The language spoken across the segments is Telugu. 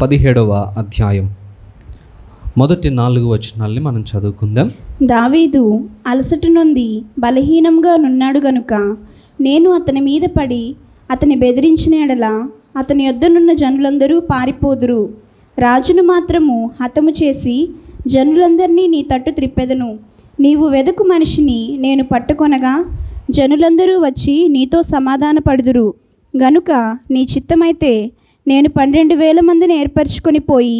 పదిహేడవ అధ్యాయం మొదటి నాలుగు వచనాల్ని మనం చదువుకుందాం దావీదు అలసట నుండి బలహీనంగా నున్నాడు గనుక నేను అతని మీద పడి అతని బెదిరించిన ఎడల అతని యొద్దనున్న జనులందరూ పారిపోదురు రాజును మాత్రము హతము చేసి జనులందరినీ నీ తట్టు త్రిప్పెదను నీవు వెదకు మనిషిని నేను పట్టుకొనగా జనులందరూ వచ్చి నీతో సమాధానపడుదురు గనుక నీ చిత్తమైతే నేను పన్నెండు వేల మందిని ఏర్పరచుకొని పోయి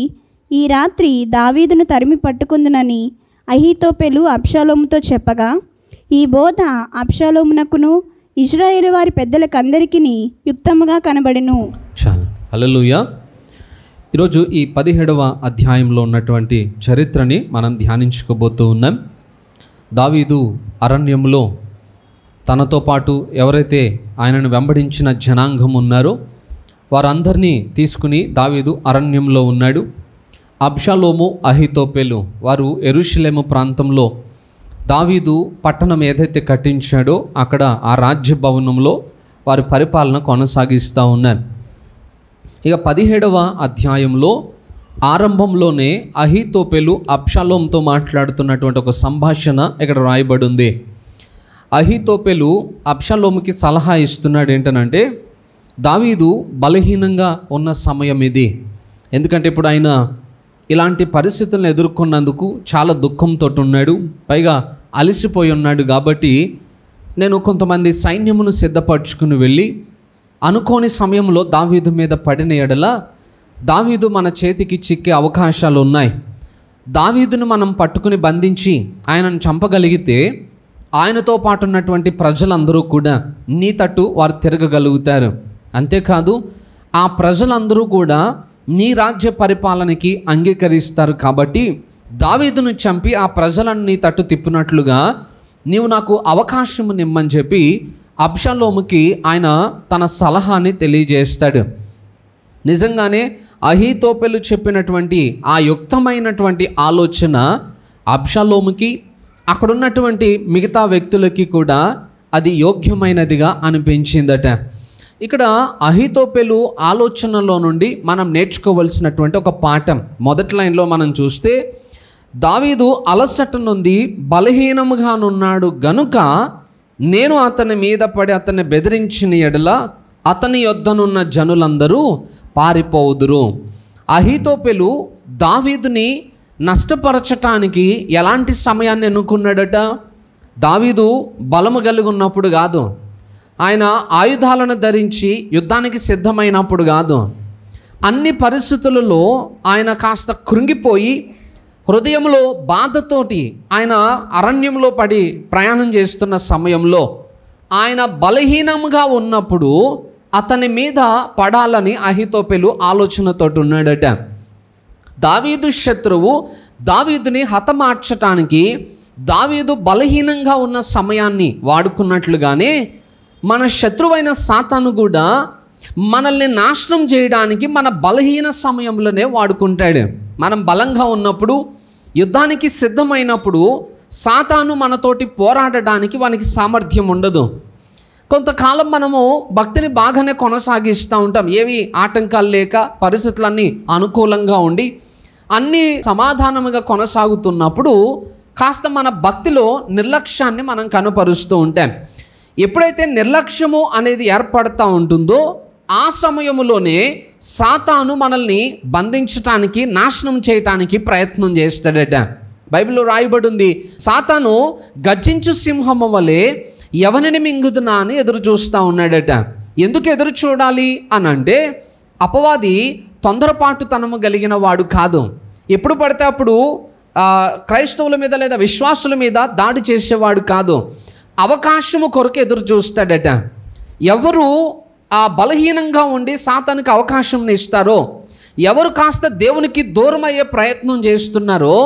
ఈ రాత్రి దావీదును తరిమి పట్టుకుందునని అహీతోపెలు అబ్షాలోముతో చెప్పగా ఈ బోధ అబ్షాలోమునకును ఇజ్రాయేల్ వారి పెద్దలకందరికీ యుక్తముగా కనబడెను చాలు ఈరోజు ఈ పదిహేడవ అధ్యాయంలో ఉన్నటువంటి చరిత్రని మనం ధ్యానించుకోబోతూ ఉన్నాం దావీదు అరణ్యంలో తనతో పాటు ఎవరైతే ఆయనను వెంబడించిన జనాంగం ఉన్నారో వారందరినీ తీసుకుని దావీదు అరణ్యంలో ఉన్నాడు అబ్షాలోము అహితోపెలు వారు ఎరుషులేము ప్రాంతంలో దావీదు పట్టణం ఏదైతే కట్టించాడో అక్కడ ఆ రాజ్య భవనంలో వారి పరిపాలన కొనసాగిస్తూ ఉన్నారు ఇక పదిహేడవ అధ్యాయంలో ఆరంభంలోనే అహితోపెలు అబ్షాలోంతో మాట్లాడుతున్నటువంటి ఒక సంభాషణ ఇక్కడ రాయబడి ఉంది అహితోపెలు అబ్షాలోముకి సలహా ఇస్తున్నాడు ఏంటనంటే దావీదు బలహీనంగా ఉన్న సమయం ఇది ఎందుకంటే ఇప్పుడు ఆయన ఇలాంటి పరిస్థితులను ఎదుర్కొన్నందుకు చాలా దుఃఖంతో ఉన్నాడు పైగా అలసిపోయి ఉన్నాడు కాబట్టి నేను కొంతమంది సైన్యమును సిద్ధపరచుకుని వెళ్ళి అనుకోని సమయంలో దావీదు మీద పడిన ఎడల దావీదు మన చేతికి చిక్కే అవకాశాలు ఉన్నాయి దావీదును మనం పట్టుకుని బంధించి ఆయనను చంపగలిగితే ఆయనతో పాటు ఉన్నటువంటి ప్రజలందరూ కూడా నీ తట్టు వారు తిరగగలుగుతారు అంతేకాదు ఆ ప్రజలందరూ కూడా నీ రాజ్య పరిపాలనకి అంగీకరిస్తారు కాబట్టి దావీదును చంపి ఆ ప్రజలను నీ తట్టు తిప్పినట్లుగా నీవు నాకు అవకాశం నిమ్మని చెప్పి అబ్షలోముకి ఆయన తన సలహాని తెలియజేస్తాడు నిజంగానే అహీతోపెలు చెప్పినటువంటి ఆ యుక్తమైనటువంటి ఆలోచన అబ్షలోముకి అక్కడున్నటువంటి మిగతా వ్యక్తులకి కూడా అది యోగ్యమైనదిగా అనిపించిందట ఇక్కడ అహితోపెలు ఆలోచనలో నుండి మనం నేర్చుకోవలసినటువంటి ఒక పాఠం మొదటి లైన్లో మనం చూస్తే దావీదు అలసట నుండి బలహీనముగానున్నాడు గనుక నేను అతని మీద పడి అతన్ని బెదిరించిన ఎడల అతని యొద్దనున్న జనులందరూ పారిపోవుదురు అహితోపెలు దావీదుని నష్టపరచటానికి ఎలాంటి సమయాన్ని ఎన్నుకున్నాడట దావీదు బలము కలిగి ఉన్నప్పుడు కాదు ఆయన ఆయుధాలను ధరించి యుద్ధానికి సిద్ధమైనప్పుడు కాదు అన్ని పరిస్థితులలో ఆయన కాస్త కృంగిపోయి హృదయంలో బాధతోటి ఆయన అరణ్యంలో పడి ప్రయాణం చేస్తున్న సమయంలో ఆయన బలహీనంగా ఉన్నప్పుడు అతని మీద పడాలని అహితోపెలు ఆలోచనతోటి ఉన్నాడట దావీదు శత్రువు దావీదుని హతమార్చటానికి దావీదు బలహీనంగా ఉన్న సమయాన్ని వాడుకున్నట్లుగానే మన శత్రువైన సాతాను కూడా మనల్ని నాశనం చేయడానికి మన బలహీన సమయంలోనే వాడుకుంటాడు మనం బలంగా ఉన్నప్పుడు యుద్ధానికి సిద్ధమైనప్పుడు సాతాను మనతోటి పోరాడడానికి వానికి సామర్థ్యం ఉండదు కొంతకాలం మనము భక్తిని బాగానే కొనసాగిస్తూ ఉంటాం ఏవి ఆటంకాలు లేక పరిస్థితులన్నీ అనుకూలంగా ఉండి అన్నీ సమాధానముగా కొనసాగుతున్నప్పుడు కాస్త మన భక్తిలో నిర్లక్ష్యాన్ని మనం కనపరుస్తూ ఉంటాం ఎప్పుడైతే నిర్లక్ష్యము అనేది ఏర్పడుతూ ఉంటుందో ఆ సమయంలోనే సాతాను మనల్ని బంధించటానికి నాశనం చేయటానికి ప్రయత్నం చేస్తాడట బైబిల్లో రాయబడి ఉంది సాతాను గర్జించు సింహము వలె ఎవరిని మింగుదునా అని ఎదురు చూస్తూ ఉన్నాడట ఎందుకు ఎదురు చూడాలి అని అంటే అపవాది తొందరపాటుతనము కలిగిన వాడు కాదు ఎప్పుడు పడితే అప్పుడు క్రైస్తవుల మీద లేదా విశ్వాసుల మీద దాడి చేసేవాడు కాదు అవకాశము కొరకు ఎదురు చూస్తాడట ఎవరు ఆ బలహీనంగా ఉండి సాతానికి అవకాశం ఇస్తారో ఎవరు కాస్త దేవునికి దూరం అయ్యే ప్రయత్నం చేస్తున్నారో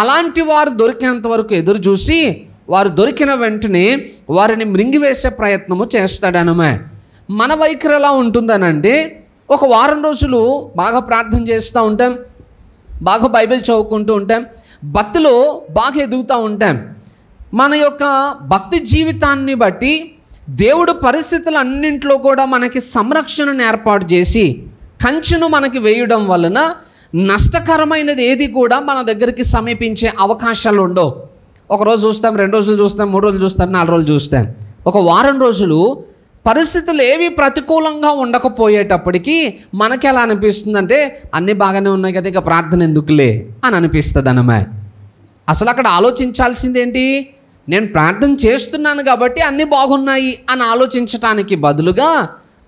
అలాంటి వారు దొరికేంత వరకు ఎదురు చూసి వారు దొరికిన వెంటనే వారిని మృంగివేసే ప్రయత్నము చేస్తాడనమే మన వైఖరి ఎలా ఉంటుందనండి ఒక వారం రోజులు బాగా ప్రార్థన చేస్తూ ఉంటాం బాగా బైబిల్ చదువుకుంటూ ఉంటాం భక్తులు బాగా ఎదుగుతూ ఉంటాం మన యొక్క భక్తి జీవితాన్ని బట్టి దేవుడు పరిస్థితులన్నింట్లో కూడా మనకి సంరక్షణను ఏర్పాటు చేసి కంచెను మనకి వేయడం వలన నష్టకరమైనది ఏది కూడా మన దగ్గరికి సమీపించే అవకాశాలు ఉండవు ఒక రోజు చూస్తాం రెండు రోజులు చూస్తాం మూడు రోజులు చూస్తాం నాలుగు రోజులు చూస్తాం ఒక వారం రోజులు పరిస్థితులు ఏవి ప్రతికూలంగా ఉండకపోయేటప్పటికీ మనకి ఎలా అనిపిస్తుందంటే అన్నీ బాగానే ఉన్నాయి కదా ఇక ప్రార్థన ఎందుకులే అని అనిపిస్తుంది అనమే అసలు అక్కడ ఆలోచించాల్సిందేంటి నేను ప్రార్థన చేస్తున్నాను కాబట్టి అన్నీ బాగున్నాయి అని ఆలోచించటానికి బదులుగా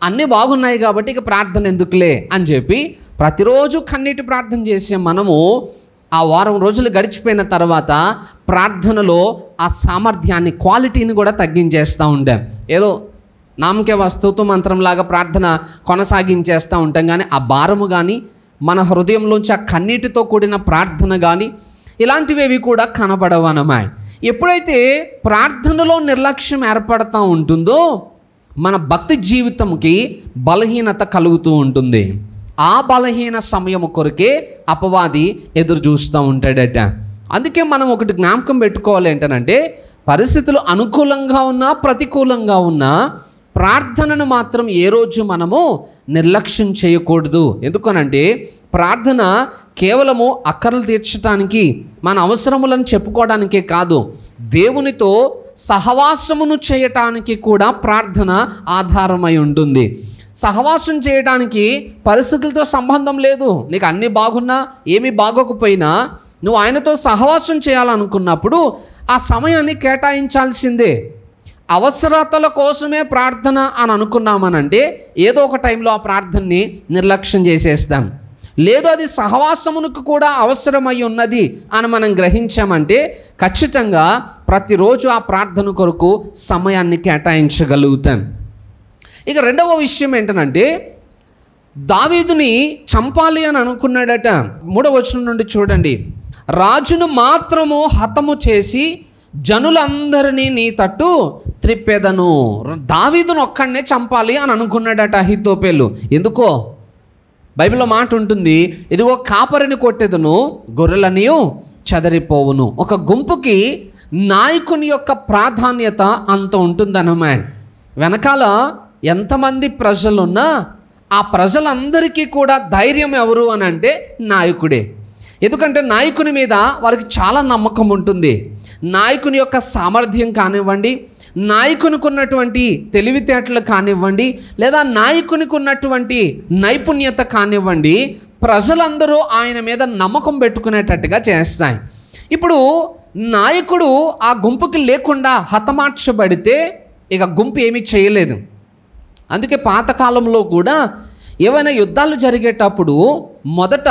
అన్నీ బాగున్నాయి కాబట్టి ఇక ప్రార్థన ఎందుకులే అని చెప్పి ప్రతిరోజు కన్నీటి ప్రార్థన చేసే మనము ఆ వారం రోజులు గడిచిపోయిన తర్వాత ప్రార్థనలో ఆ సామర్థ్యాన్ని క్వాలిటీని కూడా తగ్గించేస్తూ ఉంటాం ఏదో నామకే వస్తువుతో మంత్రంలాగా ప్రార్థన కొనసాగించేస్తూ ఉంటాం కానీ ఆ భారము కానీ మన హృదయంలోంచి ఆ కన్నీటితో కూడిన ప్రార్థన కానీ ఇలాంటివి కూడా కనబడవనమాయి ఎప్పుడైతే ప్రార్థనలో నిర్లక్ష్యం ఏర్పడుతూ ఉంటుందో మన భక్తి జీవితంకి బలహీనత కలుగుతూ ఉంటుంది ఆ బలహీన సమయం కొరకే అపవాది ఎదురు చూస్తూ ఉంటాడట అందుకే మనం ఒకటి జ్ఞాపకం పెట్టుకోవాలి ఏంటనంటే పరిస్థితులు అనుకూలంగా ఉన్నా ప్రతికూలంగా ఉన్నా ప్రార్థనను మాత్రం ఏ రోజు మనము నిర్లక్ష్యం చేయకూడదు ఎందుకనంటే ప్రార్థన కేవలము అక్కర్లు తీర్చడానికి మన అవసరములను చెప్పుకోవడానికే కాదు దేవునితో సహవాసమును చేయటానికి కూడా ప్రార్థన ఆధారమై ఉంటుంది సహవాసం చేయడానికి పరిస్థితులతో సంబంధం లేదు నీకు అన్నీ బాగున్నా ఏమీ బాగోకపోయినా నువ్వు ఆయనతో సహవాసం చేయాలనుకున్నప్పుడు ఆ సమయాన్ని కేటాయించాల్సిందే అవసరతల కోసమే ప్రార్థన అని అనుకున్నామనంటే ఏదో ఒక టైంలో ఆ ప్రార్థనని నిర్లక్ష్యం చేసేస్తాం లేదు అది సహవాసమునకు కూడా అవసరమై ఉన్నది అని మనం గ్రహించామంటే ఖచ్చితంగా ప్రతిరోజు ఆ ప్రార్థన కొరకు సమయాన్ని కేటాయించగలుగుతాం ఇక రెండవ విషయం ఏంటనంటే దావీదుని చంపాలి అని అనుకున్నాడట మూడవ వచనం నుండి చూడండి రాజును మాత్రము హతము చేసి జనులందరినీ నీ తట్టు త్రిప్పెదను దావీదును ఒక్కడనే చంపాలి అని అనుకున్నాడట హితోపేలు ఎందుకో బైబిల్లో మాట ఉంటుంది ఇదిగో కాపరిని కొట్టేదను గొర్రెలనియు చదరిపోవును ఒక గుంపుకి నాయకుని యొక్క ప్రాధాన్యత అంత ఉంటుందనమా వెనకాల ఎంతమంది ప్రజలున్నా ఆ ప్రజలందరికీ కూడా ధైర్యం ఎవరు అని అంటే నాయకుడే ఎందుకంటే నాయకుని మీద వారికి చాలా నమ్మకం ఉంటుంది నాయకుని యొక్క సామర్థ్యం కానివ్వండి నాయకునికి ఉన్నటువంటి తెలివితేటలు కానివ్వండి లేదా నాయకునికి ఉన్నటువంటి నైపుణ్యత కానివ్వండి ప్రజలందరూ ఆయన మీద నమ్మకం పెట్టుకునేటట్టుగా చేస్తాయి ఇప్పుడు నాయకుడు ఆ గుంపుకి లేకుండా హతమార్చబడితే ఇక గుంపు ఏమీ చేయలేదు అందుకే పాతకాలంలో కూడా ఏవైనా యుద్ధాలు జరిగేటప్పుడు మొదట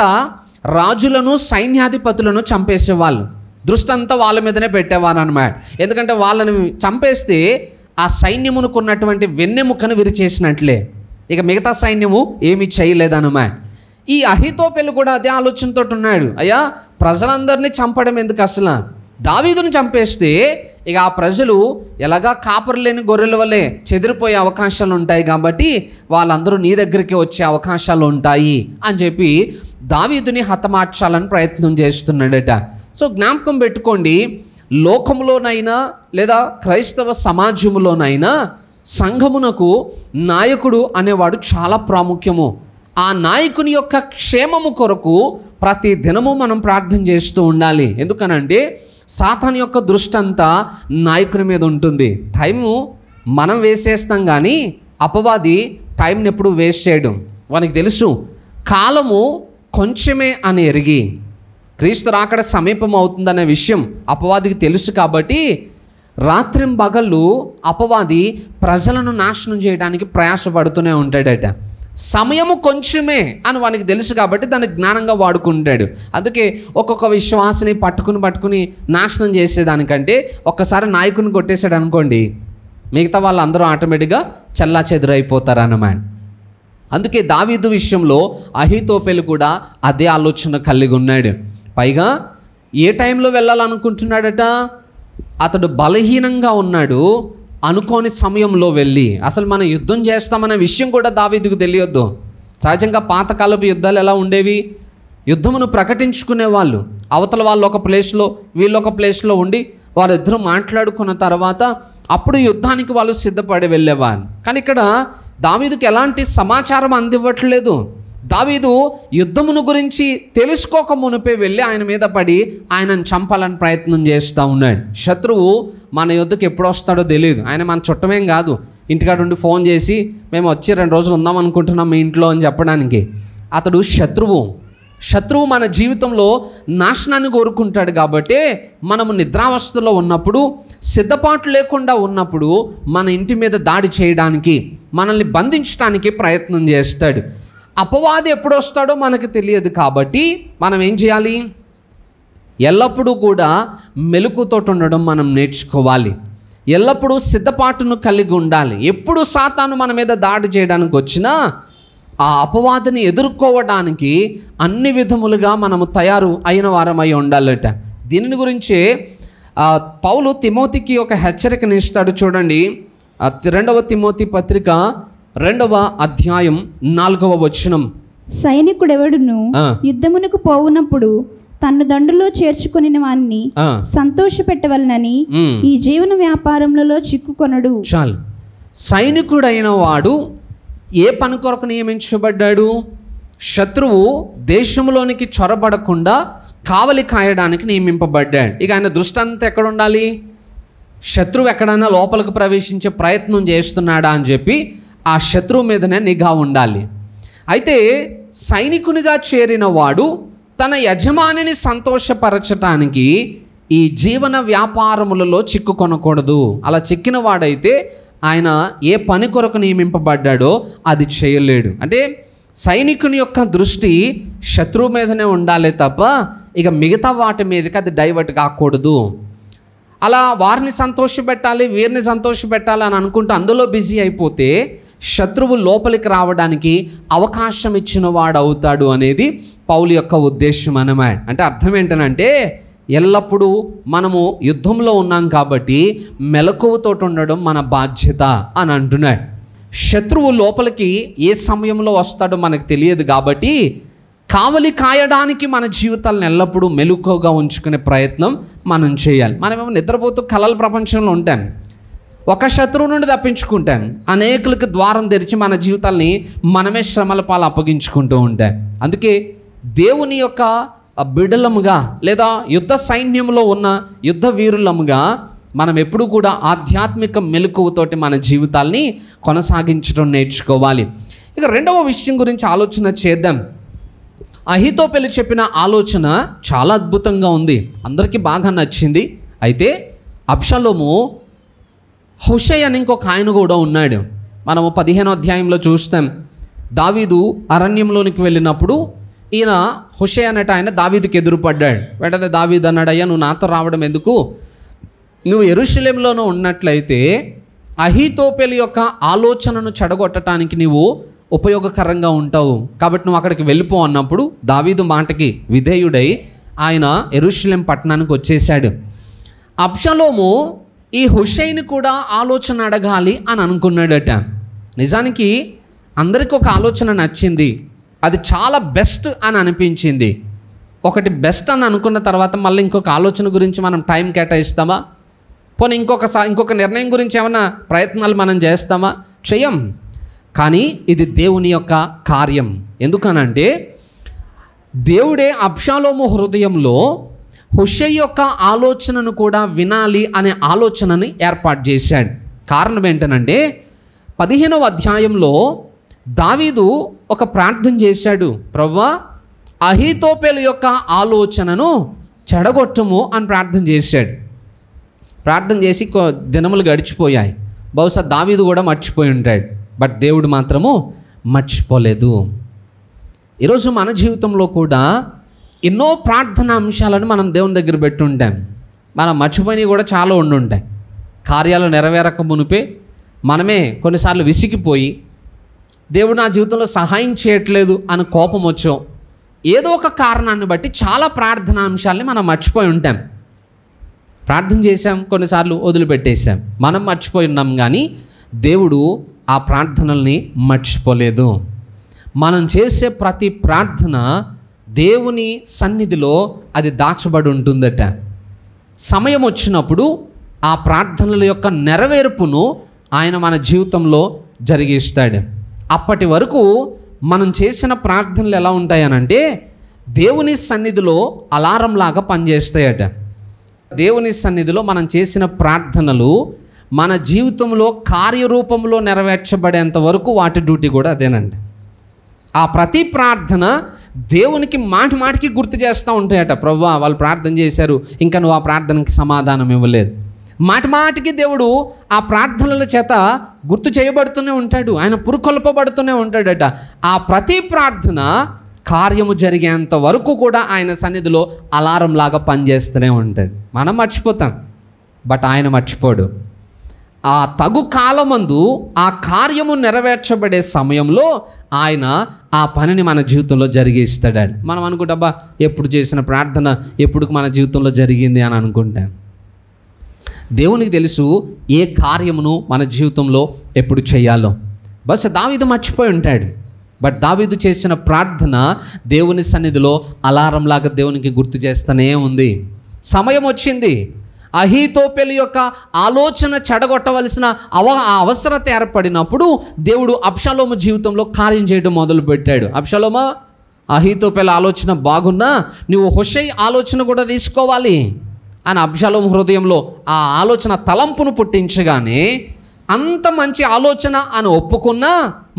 రాజులను సైన్యాధిపతులను చంపేసేవాళ్ళు దృష్టి అంతా వాళ్ళ మీదనే పెట్టేవానమాట ఎందుకంటే వాళ్ళని చంపేస్తే ఆ సైన్యమునుకున్నటువంటి వెన్నెముకను విరిచేసినట్లే ఇక మిగతా సైన్యము ఏమీ చేయలేదనమా ఈ అహితోపెలు కూడా అదే ఆలోచనతో ఉన్నాడు అయ్యా ప్రజలందరినీ చంపడం ఎందుకు అసలు దావీదును చంపేస్తే ఇక ఆ ప్రజలు ఎలాగా లేని గొర్రెల వల్లే చెదిరిపోయే అవకాశాలు ఉంటాయి కాబట్టి వాళ్ళందరూ నీ దగ్గరికి వచ్చే అవకాశాలు ఉంటాయి అని చెప్పి దావీదుని హతమార్చాలని ప్రయత్నం చేస్తున్నాడట సో జ్ఞాపకం పెట్టుకోండి లోకంలోనైనా లేదా క్రైస్తవ సమాజంలోనైనా సంఘమునకు నాయకుడు అనేవాడు చాలా ప్రాముఖ్యము ఆ నాయకుని యొక్క క్షేమము కొరకు ప్రతి దినము మనం ప్రార్థన చేస్తూ ఉండాలి ఎందుకనంటే సాతాన్ యొక్క దృష్టి అంతా నాయకుని మీద ఉంటుంది టైము మనం వేసేస్తాం కానీ అపవాది టైంని ఎప్పుడు వేస్ట్ చేయడం వానికి తెలుసు కాలము కొంచెమే అని ఎరిగి క్రీస్తు రాకడ సమీపం అవుతుందనే విషయం అపవాదికి తెలుసు కాబట్టి రాత్రిం పగళ్ళు అపవాది ప్రజలను నాశనం చేయడానికి ప్రయాసపడుతూనే ఉంటాడట సమయము కొంచెమే అని వానికి తెలుసు కాబట్టి దాన్ని జ్ఞానంగా వాడుకుంటాడు అందుకే ఒక్కొక్క విశ్వాసని పట్టుకుని పట్టుకుని నాశనం చేసేదానికంటే ఒక్కసారి నాయకుని కొట్టేశాడు అనుకోండి మిగతా వాళ్ళందరూ ఆటోమేటిక్గా చల్లా అనమాట అందుకే దావీదు విషయంలో అహితోపెలు కూడా అదే ఆలోచన కలిగి ఉన్నాడు పైగా ఏ టైంలో వెళ్ళాలనుకుంటున్నాడట అతడు బలహీనంగా ఉన్నాడు అనుకోని సమయంలో వెళ్ళి అసలు మనం యుద్ధం చేస్తామనే విషయం కూడా దావీదుకు తెలియొద్దు సహజంగా పాతకాలపు యుద్ధాలు ఎలా ఉండేవి యుద్ధమును ప్రకటించుకునే వాళ్ళు అవతల వాళ్ళు ఒక ప్లేస్లో వీళ్ళొక ప్లేస్లో ఉండి వాళ్ళిద్దరూ మాట్లాడుకున్న తర్వాత అప్పుడు యుద్ధానికి వాళ్ళు సిద్ధపడి వెళ్ళేవారు కానీ ఇక్కడ దావీదుకి ఎలాంటి సమాచారం అందివ్వట్లేదు దావీదు యుద్ధమును గురించి తెలుసుకోక మునిపే వెళ్ళి ఆయన మీద పడి ఆయనను చంపాలని ప్రయత్నం చేస్తూ ఉన్నాడు శత్రువు మన యుద్ధకు ఎప్పుడు వస్తాడో తెలియదు ఆయన మన చుట్టమేం కాదు ఇంటికాడు ఉండి ఫోన్ చేసి మేము వచ్చి రెండు రోజులు ఉందాం అనుకుంటున్నాం మీ ఇంట్లో అని చెప్పడానికి అతడు శత్రువు శత్రువు మన జీవితంలో నాశనాన్ని కోరుకుంటాడు కాబట్టి మనము నిద్రావస్థలో ఉన్నప్పుడు సిద్ధపాటు లేకుండా ఉన్నప్పుడు మన ఇంటి మీద దాడి చేయడానికి మనల్ని బంధించడానికి ప్రయత్నం చేస్తాడు అపవాది ఎప్పుడు వస్తాడో మనకు తెలియదు కాబట్టి మనం ఏం చేయాలి ఎల్లప్పుడూ కూడా మెలకుతో ఉండడం మనం నేర్చుకోవాలి ఎల్లప్పుడూ సిద్ధపాటును కలిగి ఉండాలి ఎప్పుడు సాతాను మన మీద దాడి చేయడానికి వచ్చినా ఆ అపవాదిని ఎదుర్కోవడానికి అన్ని విధములుగా మనము తయారు అయిన వారమై ఉండాలట దీనిని గురించే పౌలు తిమోతికి ఒక హెచ్చరికని ఇస్తాడు చూడండి రెండవ తిమోతి పత్రిక రెండవ అధ్యాయం నాలుగవ వచనం సైనికుడెవడును యుద్ధమునకు పోవునప్పుడు తన్ను దండులో చేర్చుకుని వాణ్ణి సంతోష పెట్టవలనని ఈ జీవన వ్యాపారంలో చిక్కుకొనడు చాలు సైనికుడైన వాడు ఏ పని కొరకు నియమించబడ్డాడు శత్రువు దేశంలోనికి చొరబడకుండా కావలి కాయడానికి నియమింపబడ్డాడు ఇక ఆయన దృష్టాంతం ఎక్కడ ఉండాలి శత్రువు ఎక్కడైనా లోపలికి ప్రవేశించే ప్రయత్నం చేస్తున్నాడా అని చెప్పి ఆ శత్రువు మీదనే నిఘా ఉండాలి అయితే సైనికునిగా చేరిన వాడు తన యజమానిని సంతోషపరచటానికి ఈ జీవన వ్యాపారములలో చిక్కుకొనకూడదు అలా చిక్కిన వాడైతే ఆయన ఏ పని కొరకు నియమింపబడ్డాడో అది చేయలేడు అంటే సైనికుని యొక్క దృష్టి శత్రువు మీదనే ఉండాలి తప్ప ఇక మిగతా వాటి మీదకి అది డైవర్ట్ కాకూడదు అలా వారిని సంతోషపెట్టాలి వీరిని సంతోషపెట్టాలి అని అనుకుంటూ అందులో బిజీ అయిపోతే శత్రువు లోపలికి రావడానికి అవకాశం ఇచ్చిన వాడు అవుతాడు అనేది పౌలు యొక్క ఉద్దేశం మనమే అంటే అర్థం ఏంటనంటే ఎల్లప్పుడూ మనము యుద్ధంలో ఉన్నాం కాబట్టి మెలకువతో ఉండడం మన బాధ్యత అని అంటున్నాడు శత్రువు లోపలికి ఏ సమయంలో వస్తాడో మనకు తెలియదు కాబట్టి కావలి కాయడానికి మన జీవితాలను ఎల్లప్పుడూ మెలుకోగా ఉంచుకునే ప్రయత్నం మనం చేయాలి మనమేమో నిద్రపోతూ కళల ప్రపంచంలో ఉంటాం ఒక శత్రువు నుండి తప్పించుకుంటాం అనేకులకు ద్వారం తెరిచి మన జీవితాల్ని మనమే శ్రమల పాలు అప్పగించుకుంటూ ఉంటాం అందుకే దేవుని యొక్క బిడలముగా లేదా యుద్ధ సైన్యంలో ఉన్న యుద్ధ వీరులముగా మనం ఎప్పుడు కూడా ఆధ్యాత్మిక మెలకువతోటి మన జీవితాల్ని కొనసాగించడం నేర్చుకోవాలి ఇక రెండవ విషయం గురించి ఆలోచన చేద్దాం అహితోపెలి చెప్పిన ఆలోచన చాలా అద్భుతంగా ఉంది అందరికీ బాగా నచ్చింది అయితే అప్షలోము హుషయ్ అని ఇంకొక ఆయన కూడా ఉన్నాడు మనము పదిహేనో అధ్యాయంలో చూస్తాం దావీదు అరణ్యంలోనికి వెళ్ళినప్పుడు ఈయన హుషయ్ అనేట ఆయన దావీదుకి ఎదురుపడ్డాడు వెంటనే దావీద్ అన్నాడు అయ్యా నువ్వు నాతో రావడం ఎందుకు నువ్వు ఎరుషలేంలోనూ ఉన్నట్లయితే అహితోపెల్ యొక్క ఆలోచనను చెడగొట్టడానికి నీవు ఉపయోగకరంగా ఉంటావు కాబట్టి నువ్వు అక్కడికి వెళ్ళిపో అన్నప్పుడు దావీదు మాటకి విధేయుడై ఆయన ఎరుషలేం పట్టణానికి వచ్చేసాడు అప్షలోము ఈ హుషైన్ కూడా ఆలోచన అడగాలి అని అనుకున్నాడట నిజానికి అందరికీ ఒక ఆలోచన నచ్చింది అది చాలా బెస్ట్ అని అనిపించింది ఒకటి బెస్ట్ అని అనుకున్న తర్వాత మళ్ళీ ఇంకొక ఆలోచన గురించి మనం టైం కేటాయిస్తామా పోనీ ఇంకొక ఇంకొక నిర్ణయం గురించి ఏమైనా ప్రయత్నాలు మనం చేస్తామా చెయ్యం కానీ ఇది దేవుని యొక్క కార్యం ఎందుకనంటే దేవుడే అప్షాలోము హృదయంలో హుషే యొక్క ఆలోచనను కూడా వినాలి అనే ఆలోచనని ఏర్పాటు చేశాడు కారణం ఏంటనంటే పదిహేనవ అధ్యాయంలో దావీదు ఒక ప్రార్థన చేశాడు ప్రవ్వా అహితోపెల యొక్క ఆలోచనను చెడగొట్టము అని ప్రార్థన చేశాడు ప్రార్థన చేసి దినములు గడిచిపోయాయి బహుశా దావీదు కూడా మర్చిపోయి ఉంటాడు బట్ దేవుడు మాత్రము మర్చిపోలేదు ఈరోజు మన జీవితంలో కూడా ఎన్నో ప్రార్థన అంశాలను మనం దేవుని దగ్గర పెట్టుంటాం మనం మర్చిపోయినవి కూడా చాలా ఉండుంటాయి కార్యాలు నెరవేరక మునిపే మనమే కొన్నిసార్లు విసిగిపోయి దేవుడు నా జీవితంలో సహాయం చేయట్లేదు అని కోపం వచ్చాం ఏదో ఒక కారణాన్ని బట్టి చాలా ప్రార్థన అంశాలని మనం మర్చిపోయి ఉంటాం ప్రార్థన చేశాం కొన్నిసార్లు వదిలిపెట్టేశాం మనం మర్చిపోయి ఉన్నాం కానీ దేవుడు ఆ ప్రార్థనల్ని మర్చిపోలేదు మనం చేసే ప్రతి ప్రార్థన దేవుని సన్నిధిలో అది దాచబడి ఉంటుందట సమయం వచ్చినప్పుడు ఆ ప్రార్థనల యొక్క నెరవేర్పును ఆయన మన జీవితంలో జరిగిస్తాడు అప్పటి వరకు మనం చేసిన ప్రార్థనలు ఎలా ఉంటాయనంటే దేవుని సన్నిధిలో అలారం లాగా పనిచేస్తాయట దేవుని సన్నిధిలో మనం చేసిన ప్రార్థనలు మన జీవితంలో కార్యరూపంలో నెరవేర్చబడేంత వరకు వాటి డ్యూటీ కూడా అదేనండి ఆ ప్రతి ప్రార్థన దేవునికి మాటి మాటికి గుర్తు చేస్తూ ఉంటాయట ప్రభు వాళ్ళు ప్రార్థన చేశారు ఇంకా నువ్వు ఆ ప్రార్థనకి సమాధానం ఇవ్వలేదు మాటి మాటికి దేవుడు ఆ ప్రార్థనల చేత గుర్తు చేయబడుతూనే ఉంటాడు ఆయన పురుకొల్పబడుతూనే ఉంటాడట ఆ ప్రతి ప్రార్థన కార్యము జరిగేంత వరకు కూడా ఆయన సన్నిధిలో అలారం లాగా పనిచేస్తూనే ఉంటుంది మనం మర్చిపోతాం బట్ ఆయన మర్చిపోడు ఆ తగు కాలమందు ఆ కార్యము నెరవేర్చబడే సమయంలో ఆయన ఆ పనిని మన జీవితంలో జరిగేస్తాడు మనం అనుకుంటాబ్బా ఎప్పుడు చేసిన ప్రార్థన ఎప్పుడు మన జీవితంలో జరిగింది అని అనుకుంటాను దేవునికి తెలుసు ఏ కార్యమును మన జీవితంలో ఎప్పుడు చేయాలో బస్ దావీదు మర్చిపోయి ఉంటాడు బట్ దావీదు చేసిన ప్రార్థన దేవుని సన్నిధిలో అలారంలాగా దేవునికి గుర్తు చేస్తూనే ఉంది సమయం వచ్చింది అహీతోపెల్ యొక్క ఆలోచన చెడగొట్టవలసిన అవ అవసరత ఏర్పడినప్పుడు దేవుడు అప్షలోమ జీవితంలో కార్యం చేయడం మొదలుపెట్టాడు అప్షలోమ అహీతోపెల్ ఆలోచన బాగున్నా నువ్వు హుషై ఆలోచన కూడా తీసుకోవాలి అని అబ్షాలోం హృదయంలో ఆ ఆలోచన తలంపును పుట్టించగానే అంత మంచి ఆలోచన అని ఒప్పుకున్నా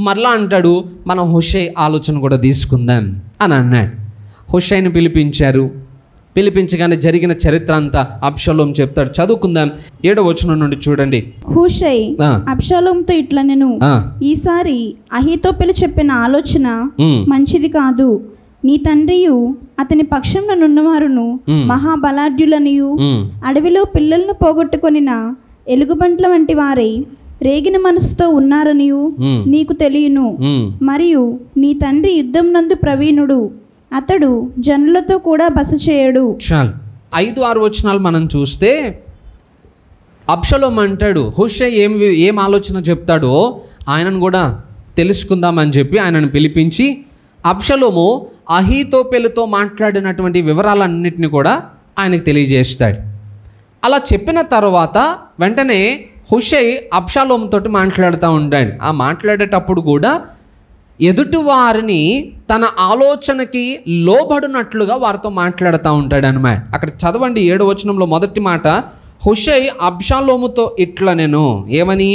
మరలా అంటాడు మనం హుషై ఆలోచన కూడా తీసుకుందాం అని అన్నాడు హుషైని పిలిపించారు పిలిపించగానే జరిగిన చరిత్ర అంతా అబ్షాలోం చెప్తాడు చదువుకుందాం ఏడో వచనం నుండి చూడండి హుషై తో ఇట్లా నేను ఈసారి అహితోపెలు చెప్పిన ఆలోచన మంచిది కాదు నీ తండ్రియు అతని పక్షంలో నున్నవారును మహాబలాఢ్యులనియు అడవిలో పిల్లలను పోగొట్టుకొనిన ఎలుగుబంట్ల వంటి వారై రేగిన మనసుతో ఉన్నారనియు నీకు తెలియను మరియు నీ తండ్రి యుద్ధం నందు ప్రవీణుడు అతడు జనులతో కూడా బస చేయడు చాలు ఐదు ఆరు వచనాలు మనం చూస్తే అప్షలోం అంటాడు హుషే ఏం ఏం ఆలోచన చెప్తాడో ఆయనను కూడా తెలుసుకుందామని చెప్పి ఆయనను పిలిపించి అప్షలోము అహీతోపెలుతో మాట్లాడినటువంటి వివరాలన్నింటినీ కూడా ఆయనకు తెలియజేస్తాడు అలా చెప్పిన తర్వాత వెంటనే హుషై తోటి మాట్లాడుతూ ఉంటాడు ఆ మాట్లాడేటప్పుడు కూడా ఎదుటివారిని తన ఆలోచనకి లోబడినట్లుగా వారితో మాట్లాడుతూ ఉంటాడు అనమా అక్కడ చదవండి ఏడు వచనంలో మొదటి మాట హుషై అబ్షాలోముతో ఇట్లా నేను ఏమని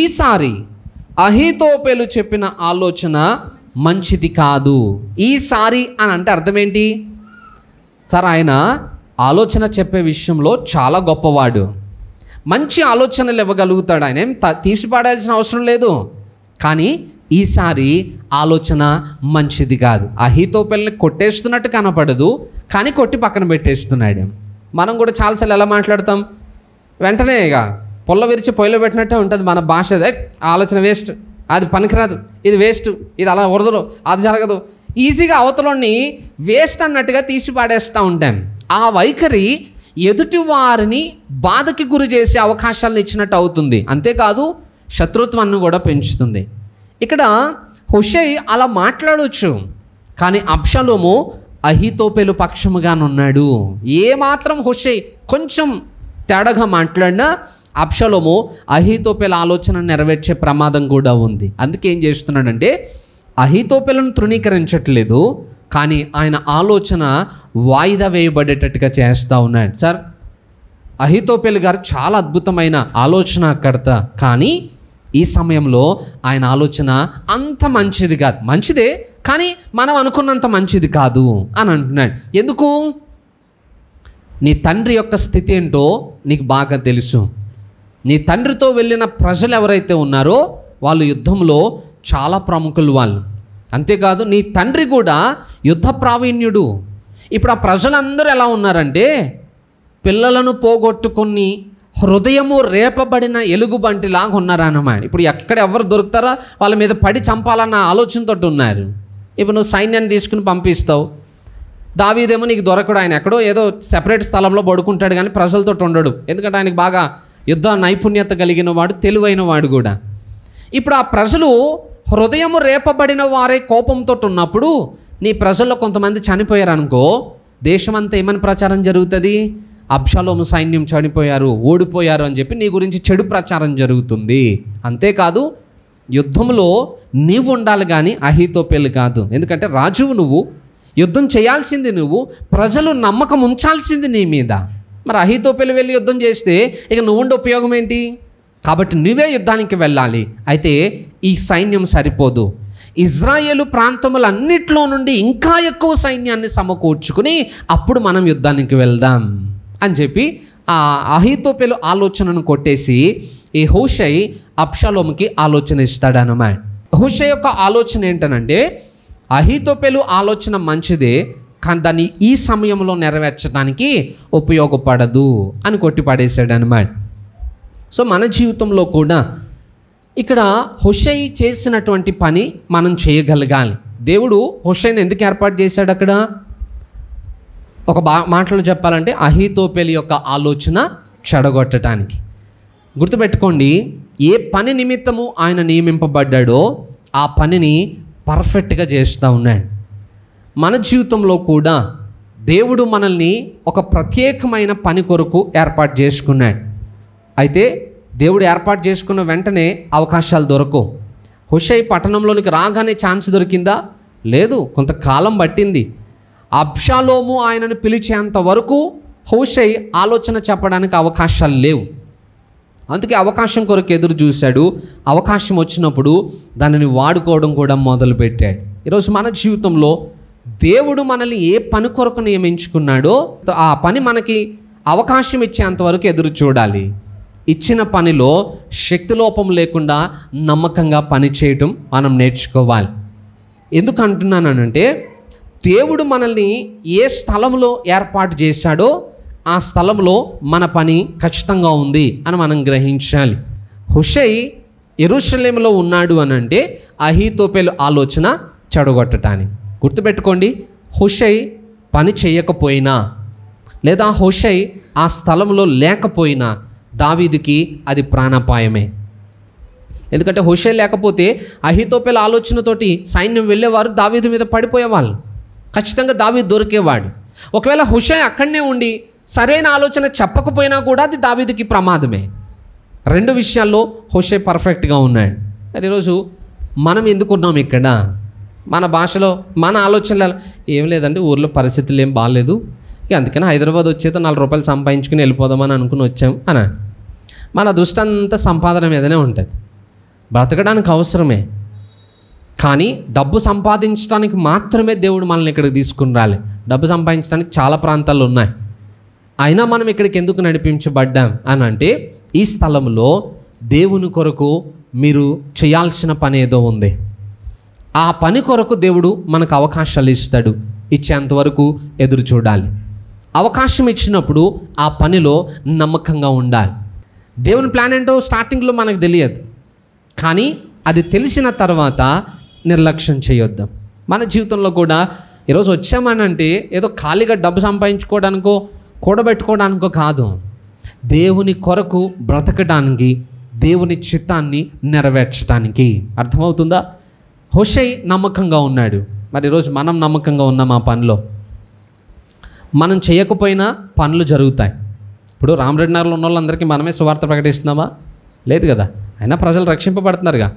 ఈసారి అహితోపేలు చెప్పిన ఆలోచన మంచిది కాదు ఈసారి అని అంటే అర్థం ఏంటి సార్ ఆయన ఆలోచన చెప్పే విషయంలో చాలా గొప్పవాడు మంచి ఆలోచనలు ఇవ్వగలుగుతాడు ఆయన ఏం తీసిపాడాల్సిన అవసరం లేదు కానీ ఈసారి ఆలోచన మంచిది కాదు అహితోపెల్ని కొట్టేస్తున్నట్టు కనపడదు కానీ కొట్టి పక్కన పెట్టేస్తున్నాడు మనం కూడా చాలాసార్లు ఎలా మాట్లాడతాం వెంటనే ఇక పొల్ల విరిచి పొయ్యిలో పెట్టినట్టే ఉంటుంది మన భాష ఆలోచన వేస్ట్ అది పనికిరాదు ఇది వేస్ట్ ఇది అలా వరదరు అది జరగదు ఈజీగా అవతలని వేస్ట్ అన్నట్టుగా తీసి పాడేస్తూ ఉంటాం ఆ వైఖరి ఎదుటి వారిని బాధకి గురి చేసే అవకాశాలను ఇచ్చినట్టు అవుతుంది అంతేకాదు శత్రుత్వాన్ని కూడా పెంచుతుంది ఇక్కడ హుషై అలా మాట్లాడవచ్చు కానీ అబ్షలోము అహితోపెలు పక్షముగానున్నాడు ఏమాత్రం హుషై కొంచెం తేడాగా మాట్లాడినా అప్షలోము అహితోపెల ఆలోచన నెరవేర్చే ప్రమాదం కూడా ఉంది అందుకే ఏం చేస్తున్నాడంటే అహితోపెలను తృణీకరించట్లేదు కానీ ఆయన ఆలోచన వాయిదా వేయబడేటట్టుగా చేస్తూ ఉన్నాడు సార్ అహితోపెల్ గారు చాలా అద్భుతమైన ఆలోచన కడత కానీ ఈ సమయంలో ఆయన ఆలోచన అంత మంచిది కాదు మంచిదే కానీ మనం అనుకున్నంత మంచిది కాదు అని అంటున్నాడు ఎందుకు నీ తండ్రి యొక్క స్థితి ఏంటో నీకు బాగా తెలుసు నీ తండ్రితో వెళ్ళిన ప్రజలు ఎవరైతే ఉన్నారో వాళ్ళు యుద్ధంలో చాలా ప్రముఖులు వాళ్ళు అంతేకాదు నీ తండ్రి కూడా యుద్ధ ప్రావీణ్యుడు ఇప్పుడు ఆ ప్రజలందరూ ఎలా ఉన్నారంటే పిల్లలను పోగొట్టుకుని హృదయము రేపబడిన ఎలుగుబంటిలాగా ఉన్నారన్నమాట ఇప్పుడు ఎక్కడ ఎవరు దొరుకుతారా వాళ్ళ మీద పడి చంపాలన్న ఆలోచనతో ఉన్నారు ఇప్పుడు నువ్వు సైన్యాన్ని తీసుకుని పంపిస్తావు దావీదేమో నీకు దొరకడు ఆయన ఎక్కడో ఏదో సెపరేట్ స్థలంలో పడుకుంటాడు కానీ ప్రజలతో ఉండడు ఎందుకంటే ఆయనకు బాగా యుద్ధ నైపుణ్యత కలిగిన వాడు తెలివైన వాడు కూడా ఇప్పుడు ఆ ప్రజలు హృదయము రేపబడిన వారే కోపంతో ఉన్నప్పుడు నీ ప్రజల్లో కొంతమంది చనిపోయారనుకో దేశమంతా ఏమని ప్రచారం జరుగుతుంది అబ్షాలోము సైన్యం చనిపోయారు ఓడిపోయారు అని చెప్పి నీ గురించి చెడు ప్రచారం జరుగుతుంది అంతేకాదు యుద్ధంలో నీవు ఉండాలి కానీ అహితోపేలు కాదు ఎందుకంటే రాజువు నువ్వు యుద్ధం చేయాల్సింది నువ్వు ప్రజలు నమ్మకం ఉంచాల్సింది నీ మీద మరి అహితోపేలు వెళ్ళి యుద్ధం చేస్తే ఇక నువ్వు ఉండే ఉపయోగం ఏంటి కాబట్టి నువ్వే యుద్ధానికి వెళ్ళాలి అయితే ఈ సైన్యం సరిపోదు ఇజ్రాయేలు ప్రాంతములన్నిట్లో నుండి ఇంకా ఎక్కువ సైన్యాన్ని సమకూర్చుకుని అప్పుడు మనం యుద్ధానికి వెళ్దాం అని చెప్పి ఆ అహితోపెలు ఆలోచనను కొట్టేసి ఈ హుషై అప్షలోముకి ఆలోచన ఇస్తాడు అనమాట హుషై యొక్క ఆలోచన ఏంటనంటే అహితోపెలు ఆలోచన మంచిదే కానీ దాన్ని ఈ సమయంలో నెరవేర్చడానికి ఉపయోగపడదు అని కొట్టిపడేశాడు అనమాట సో మన జీవితంలో కూడా ఇక్కడ హుషై చేసినటువంటి పని మనం చేయగలగాలి దేవుడు హుషైన్ ఎందుకు ఏర్పాటు చేశాడు అక్కడ ఒక బా మాటలో చెప్పాలంటే అహితోపెలి యొక్క ఆలోచన చెడగొట్టడానికి గుర్తుపెట్టుకోండి ఏ పని నిమిత్తము ఆయన నియమింపబడ్డాడో ఆ పనిని పర్ఫెక్ట్గా చేస్తూ ఉన్నాడు మన జీవితంలో కూడా దేవుడు మనల్ని ఒక ప్రత్యేకమైన పని కొరకు ఏర్పాటు చేసుకున్నాడు అయితే దేవుడు ఏర్పాటు చేసుకున్న వెంటనే అవకాశాలు దొరకవు హుషై పట్టణంలోనికి రాగానే ఛాన్స్ దొరికిందా లేదు కొంతకాలం పట్టింది అబ్షాలోము ఆయనను పిలిచేంత వరకు హోషై ఆలోచన చెప్పడానికి అవకాశాలు లేవు అందుకే అవకాశం కొరకు ఎదురు చూశాడు అవకాశం వచ్చినప్పుడు దానిని వాడుకోవడం కూడా మొదలుపెట్టాడు ఈరోజు మన జీవితంలో దేవుడు మనల్ని ఏ పని కొరకు నియమించుకున్నాడో ఆ పని మనకి అవకాశం ఇచ్చేంతవరకు ఎదురు చూడాలి ఇచ్చిన పనిలో శక్తి లోపం లేకుండా నమ్మకంగా పని చేయటం మనం నేర్చుకోవాలి ఎందుకు అంటున్నానంటే దేవుడు మనల్ని ఏ స్థలంలో ఏర్పాటు చేశాడో ఆ స్థలంలో మన పని ఖచ్చితంగా ఉంది అని మనం గ్రహించాలి హుషై ఎరుషలేంలో ఉన్నాడు అని అంటే అహీతోపేలు ఆలోచన చెడగొట్టడానికి గుర్తుపెట్టుకోండి హుషై పని చేయకపోయినా లేదా హుషై ఆ స్థలంలో లేకపోయినా దావీదికి అది ప్రాణాపాయమే ఎందుకంటే హుషై లేకపోతే అహితోపేల ఆలోచనతోటి సైన్యం వెళ్ళేవారు దావీదు మీద పడిపోయేవాళ్ళు ఖచ్చితంగా దావీ దొరికేవాడు ఒకవేళ హుషే అక్కడనే ఉండి సరైన ఆలోచన చెప్పకపోయినా కూడా అది దావీదికి ప్రమాదమే రెండు విషయాల్లో హుషే పర్ఫెక్ట్గా ఉన్నాడు మరి ఈరోజు మనం ఎందుకున్నాం ఇక్కడ మన భాషలో మన ఆలోచనలు ఏం లేదండి ఊర్లో పరిస్థితులు ఏం బాగాలేదు ఇక అందుకని హైదరాబాద్ వచ్చేది నాలుగు రూపాయలు సంపాదించుకుని వెళ్ళిపోదామని అనుకుని వచ్చాం అని మన దృష్టి అంతా సంపాదన మీదనే ఉంటుంది బ్రతకడానికి అవసరమే కానీ డబ్బు సంపాదించడానికి మాత్రమే దేవుడు మనల్ని ఇక్కడికి తీసుకుని రాలి డబ్బు సంపాదించడానికి చాలా ప్రాంతాలు ఉన్నాయి అయినా మనం ఇక్కడికి ఎందుకు నడిపించబడ్డాం అని అంటే ఈ స్థలంలో దేవుని కొరకు మీరు చేయాల్సిన పని ఏదో ఉంది ఆ పని కొరకు దేవుడు మనకు అవకాశాలు ఇస్తాడు ఇచ్చేంతవరకు ఎదురు చూడాలి అవకాశం ఇచ్చినప్పుడు ఆ పనిలో నమ్మకంగా ఉండాలి దేవుని ప్లాన్ ఏంటో స్టార్టింగ్లో మనకు తెలియదు కానీ అది తెలిసిన తర్వాత నిర్లక్ష్యం చేయొద్దాం మన జీవితంలో కూడా ఈరోజు వచ్చామనంటే ఏదో ఖాళీగా డబ్బు సంపాదించుకోవడానికో కూడబెట్టుకోవడానికో కాదు దేవుని కొరకు బ్రతకడానికి దేవుని చిత్తాన్ని నెరవేర్చడానికి అర్థమవుతుందా హుషై నమ్మకంగా ఉన్నాడు మరి ఈరోజు మనం నమ్మకంగా ఉన్నాం ఆ పనిలో మనం చేయకపోయినా పనులు జరుగుతాయి ఇప్పుడు రామరెడ్డి నగర్లో ఉన్న వాళ్ళందరికీ మనమే సువార్త ప్రకటిస్తున్నామా లేదు కదా అయినా ప్రజలు రక్షింపబడుతున్నారుగా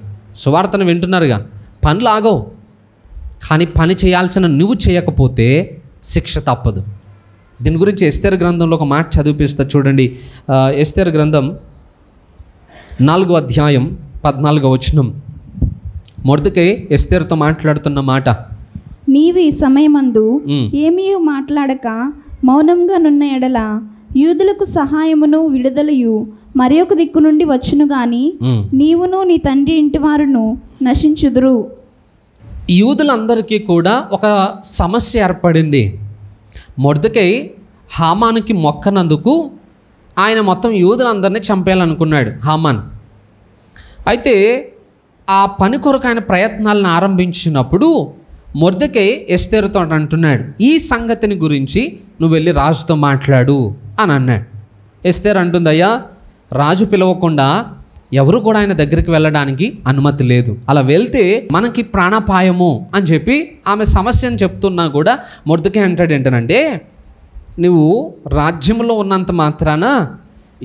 సువార్తను వింటున్నారుగా పనులు ఆగవు కానీ పని చేయాల్సిన నువ్వు చేయకపోతే శిక్ష తప్పదు దీని గురించి ఎస్తేర్ గ్రంథంలో ఒక మాట చదివిపిస్తా చూడండి ఎస్తేర్ గ్రంథం నాలుగో అధ్యాయం పద్నాలుగో వచనం మొదటికే ఎస్తేర్తో మాట్లాడుతున్న మాట నీవు ఈ సమయమందు ఏమీ మాట్లాడక మౌనంగా నున్న ఎడల యూదులకు సహాయమును విడుదలయు మరి ఒక దిక్కు నుండి వచ్చును గాని నీవును నీ తండ్రి ఇంటి వారును నశించుదురు యూదులందరికీ కూడా ఒక సమస్య ఏర్పడింది మొదటికై హామానికి మొక్కనందుకు ఆయన మొత్తం యూదులందరినీ చంపేయాలనుకున్నాడు హామాన్ అయితే ఆ పని కొరకు ఆయన ప్రయత్నాలను ఆరంభించినప్పుడు మొర్దకే ఎస్తేరుతో అంటున్నాడు ఈ సంగతిని గురించి నువ్వు వెళ్ళి రాజుతో మాట్లాడు అని అన్నాడు ఎస్తేర్ అంటుందయ్యా రాజు పిలవకుండా ఎవరు కూడా ఆయన దగ్గరికి వెళ్ళడానికి అనుమతి లేదు అలా వెళ్తే మనకి ప్రాణాపాయము అని చెప్పి ఆమె సమస్యను చెప్తున్నా కూడా మొద్దుకే అంటాడు ఏంటనంటే నువ్వు రాజ్యంలో ఉన్నంత మాత్రాన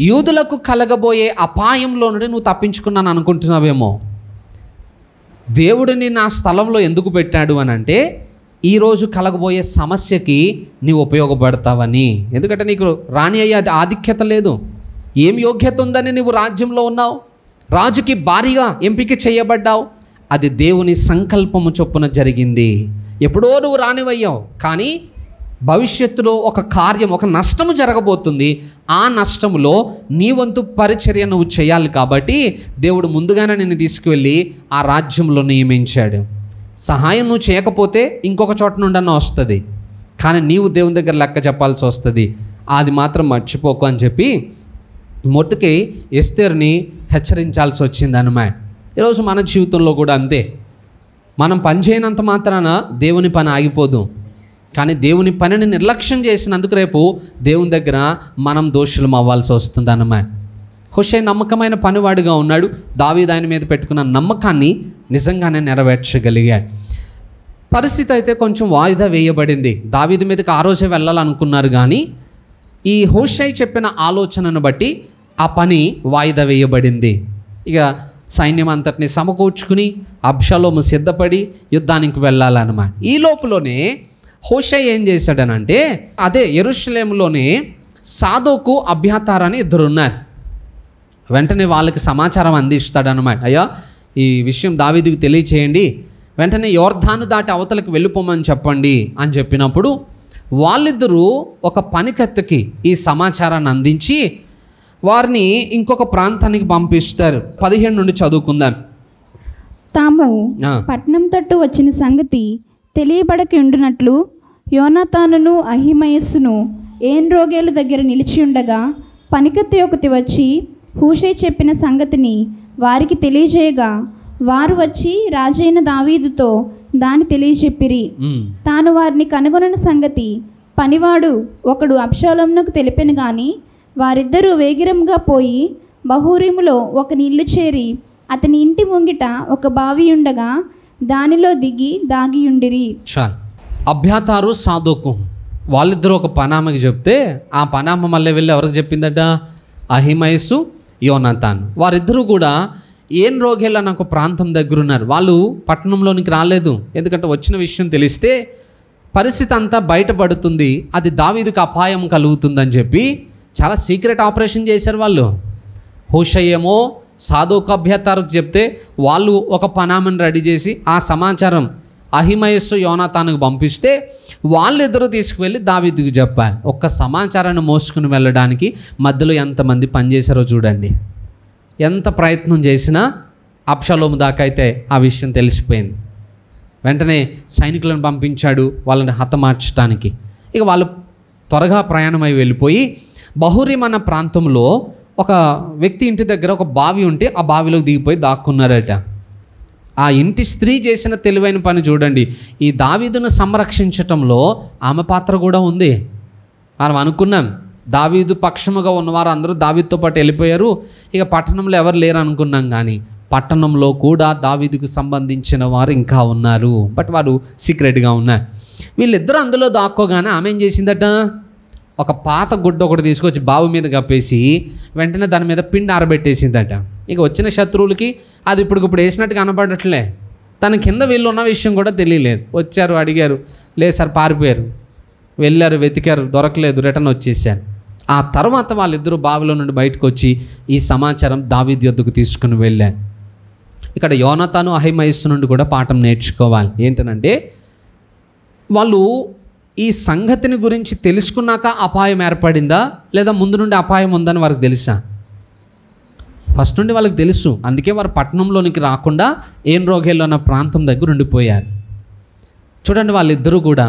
యూదులకు కలగబోయే అపాయంలో నుండి నువ్వు తప్పించుకున్నాను అనుకుంటున్నావేమో దేవుడిని నా స్థలంలో ఎందుకు పెట్టాడు అని అంటే ఈరోజు కలగబోయే సమస్యకి నీవు ఉపయోగపడతావని ఎందుకంటే నీకు రాణి అయ్యే ఆధిక్యత లేదు ఏం యోగ్యత ఉందని నువ్వు రాజ్యంలో ఉన్నావు రాజుకి భారీగా ఎంపిక చేయబడ్డావు అది దేవుని సంకల్పము చొప్పున జరిగింది ఎప్పుడో నువ్వు రానివయ్యావు కానీ భవిష్యత్తులో ఒక కార్యం ఒక నష్టము జరగబోతుంది ఆ నష్టములో నీ వంతు పరిచర్య నువ్వు చేయాలి కాబట్టి దేవుడు ముందుగానే నిన్ను తీసుకువెళ్ళి ఆ రాజ్యంలో నియమించాడు సహాయం నువ్వు చేయకపోతే ఇంకొక చోట నుండన్నా వస్తుంది కానీ నీవు దేవుని దగ్గర లెక్క చెప్పాల్సి వస్తుంది అది మాత్రం మర్చిపోకు అని చెప్పి మొత్తుకి ఎస్తేర్ని హెచ్చరించాల్సి వచ్చింది ఈరోజు మన జీవితంలో కూడా అంతే మనం పని చేయనంత మాత్రాన దేవుని పని ఆగిపోదు కానీ దేవుని పనిని నిర్లక్ష్యం చేసినందుకు రేపు దేవుని దగ్గర మనం దోషులం అవ్వాల్సి వస్తుంది అనమాట హుషే నమ్మకమైన పనివాడుగా ఉన్నాడు దావి దాని మీద పెట్టుకున్న నమ్మకాన్ని నిజంగానే నెరవేర్చగలిగాడు పరిస్థితి అయితే కొంచెం వాయిదా వేయబడింది దావీది మీదకి ఆ రోజే వెళ్ళాలనుకున్నారు కానీ ఈ హోషై చెప్పిన ఆలోచనను బట్టి ఆ పని వాయిదా వేయబడింది ఇక సైన్యం అంతటిని సమకూర్చుకుని అబ్షలోము సిద్ధపడి యుద్ధానికి వెళ్ళాలన్నమాట ఈ లోపలనే హోషై ఏం చేశాడనంటే అదే ఎరుషలేములోనే సాధోకు ఇద్దరు ఉన్నారు వెంటనే వాళ్ళకి సమాచారం అందిస్తాడనమాట అయ్యా ఈ విషయం దావీదికి తెలియచేయండి వెంటనే యోర్ధాను దాటి అవతలకు వెళ్ళిపోమని చెప్పండి అని చెప్పినప్పుడు వాళ్ళిద్దరూ ఒక పనికత్తుకి ఈ సమాచారాన్ని అందించి వారిని ఇంకొక ప్రాంతానికి పంపిస్తారు పదిహేను నుండి చదువుకుందాం తాము పట్నం తట్టు వచ్చిన సంగతి తెలియబడకుండునట్లు యోనాతానును అహిమయస్సును ఏన్ రోగేలు దగ్గర నిలిచి ఉండగా పనికత్తి ఒకటి వచ్చి హూషే చెప్పిన సంగతిని వారికి తెలియజేయగా వారు వచ్చి రాజైన దావీదుతో దాన్ని తెలియచెప్పిరి తాను వారిని కనుగొనని సంగతి పనివాడు ఒకడు అప్షాలంనకు తెలిపెను గాని వారిద్దరూ వేగిరంగా పోయి బహూరిములో ఒక నీళ్లు చేరి అతని ఇంటి ముంగిట ఒక బావి ఉండగా దానిలో దిగి దాగియుండిరి చాలు అభ్యాతారు సాధుకు వాళ్ళిద్దరూ ఒక పనామకి చెప్తే ఆ పనామ మళ్ళీ వెళ్ళి ఎవరికి చెప్పిందట అహిమయసు యోనతాన్ వారిద్దరూ కూడా ఏం రోగేళ్ళు అని ఒక ప్రాంతం దగ్గర ఉన్నారు వాళ్ళు పట్టణంలోనికి రాలేదు ఎందుకంటే వచ్చిన విషయం తెలిస్తే పరిస్థితి అంతా బయటపడుతుంది అది దావీదుకు అపాయం కలుగుతుందని చెప్పి చాలా సీక్రెట్ ఆపరేషన్ చేశారు వాళ్ళు హోషయ్యేమో సాధుక అభ్యతారకు చెప్తే వాళ్ళు ఒక పనామని రెడీ చేసి ఆ సమాచారం అహిమయస్సు యోనాతానికి పంపిస్తే వాళ్ళిద్దరూ తీసుకువెళ్ళి దావీదుకు చెప్పాలి ఒక్క సమాచారాన్ని మోసుకుని వెళ్ళడానికి మధ్యలో ఎంతమంది పనిచేశారో చూడండి ఎంత ప్రయత్నం చేసినా అప్షలోము దాకా అయితే ఆ విషయం తెలిసిపోయింది వెంటనే సైనికులను పంపించాడు వాళ్ళని హతమార్చడానికి ఇక వాళ్ళు త్వరగా ప్రయాణమై వెళ్ళిపోయి బహురీం అన్న ప్రాంతంలో ఒక వ్యక్తి ఇంటి దగ్గర ఒక బావి ఉంటే ఆ బావిలోకి దిగిపోయి దాక్కున్నారట ఆ ఇంటి స్త్రీ చేసిన తెలివైన పని చూడండి ఈ దావీదును సంరక్షించటంలో ఆమె పాత్ర కూడా ఉంది మనం అనుకున్నాం దావీదు పక్షముగా ఉన్నవారు అందరూ దావీతో పాటు వెళ్ళిపోయారు ఇక పట్టణంలో ఎవరు లేరు అనుకున్నాం కానీ పట్టణంలో కూడా దావీదుకు సంబంధించిన వారు ఇంకా ఉన్నారు బట్ వారు సీక్రెట్గా ఉన్నారు వీళ్ళిద్దరూ అందులో దాక్కోగానే ఆమె ఏం చేసిందట ఒక పాత గుడ్డ ఒకటి తీసుకొచ్చి బావి మీద కప్పేసి వెంటనే దాని మీద పిండి ఆరబెట్టేసిందట ఇక వచ్చిన శత్రువులకి అది ఇప్పుడు వేసినట్టు కనపడట్లే తన కింద వీళ్ళు ఉన్న విషయం కూడా తెలియలేదు వచ్చారు అడిగారు లేదు సార్ పారిపోయారు వెళ్ళారు వెతికారు దొరకలేదు రిటర్న్ వచ్చేసారు ఆ తర్వాత వాళ్ళిద్దరూ బావిలో నుండి బయటకు వచ్చి ఈ సమాచారం దావిద్య వద్దకు తీసుకుని వెళ్ళారు ఇక్కడ యోనతను అహిమయస్సు నుండి కూడా పాఠం నేర్చుకోవాలి ఏంటనంటే వాళ్ళు ఈ సంగతిని గురించి తెలుసుకున్నాక అపాయం ఏర్పడిందా లేదా ముందు నుండి అపాయం ఉందని వారికి తెలుసా ఫస్ట్ నుండి వాళ్ళకి తెలుసు అందుకే వారు పట్టణంలోనికి రాకుండా ఏం రోగేళ్ళు ఉన్న ప్రాంతం దగ్గర ఉండిపోయారు చూడండి వాళ్ళిద్దరూ కూడా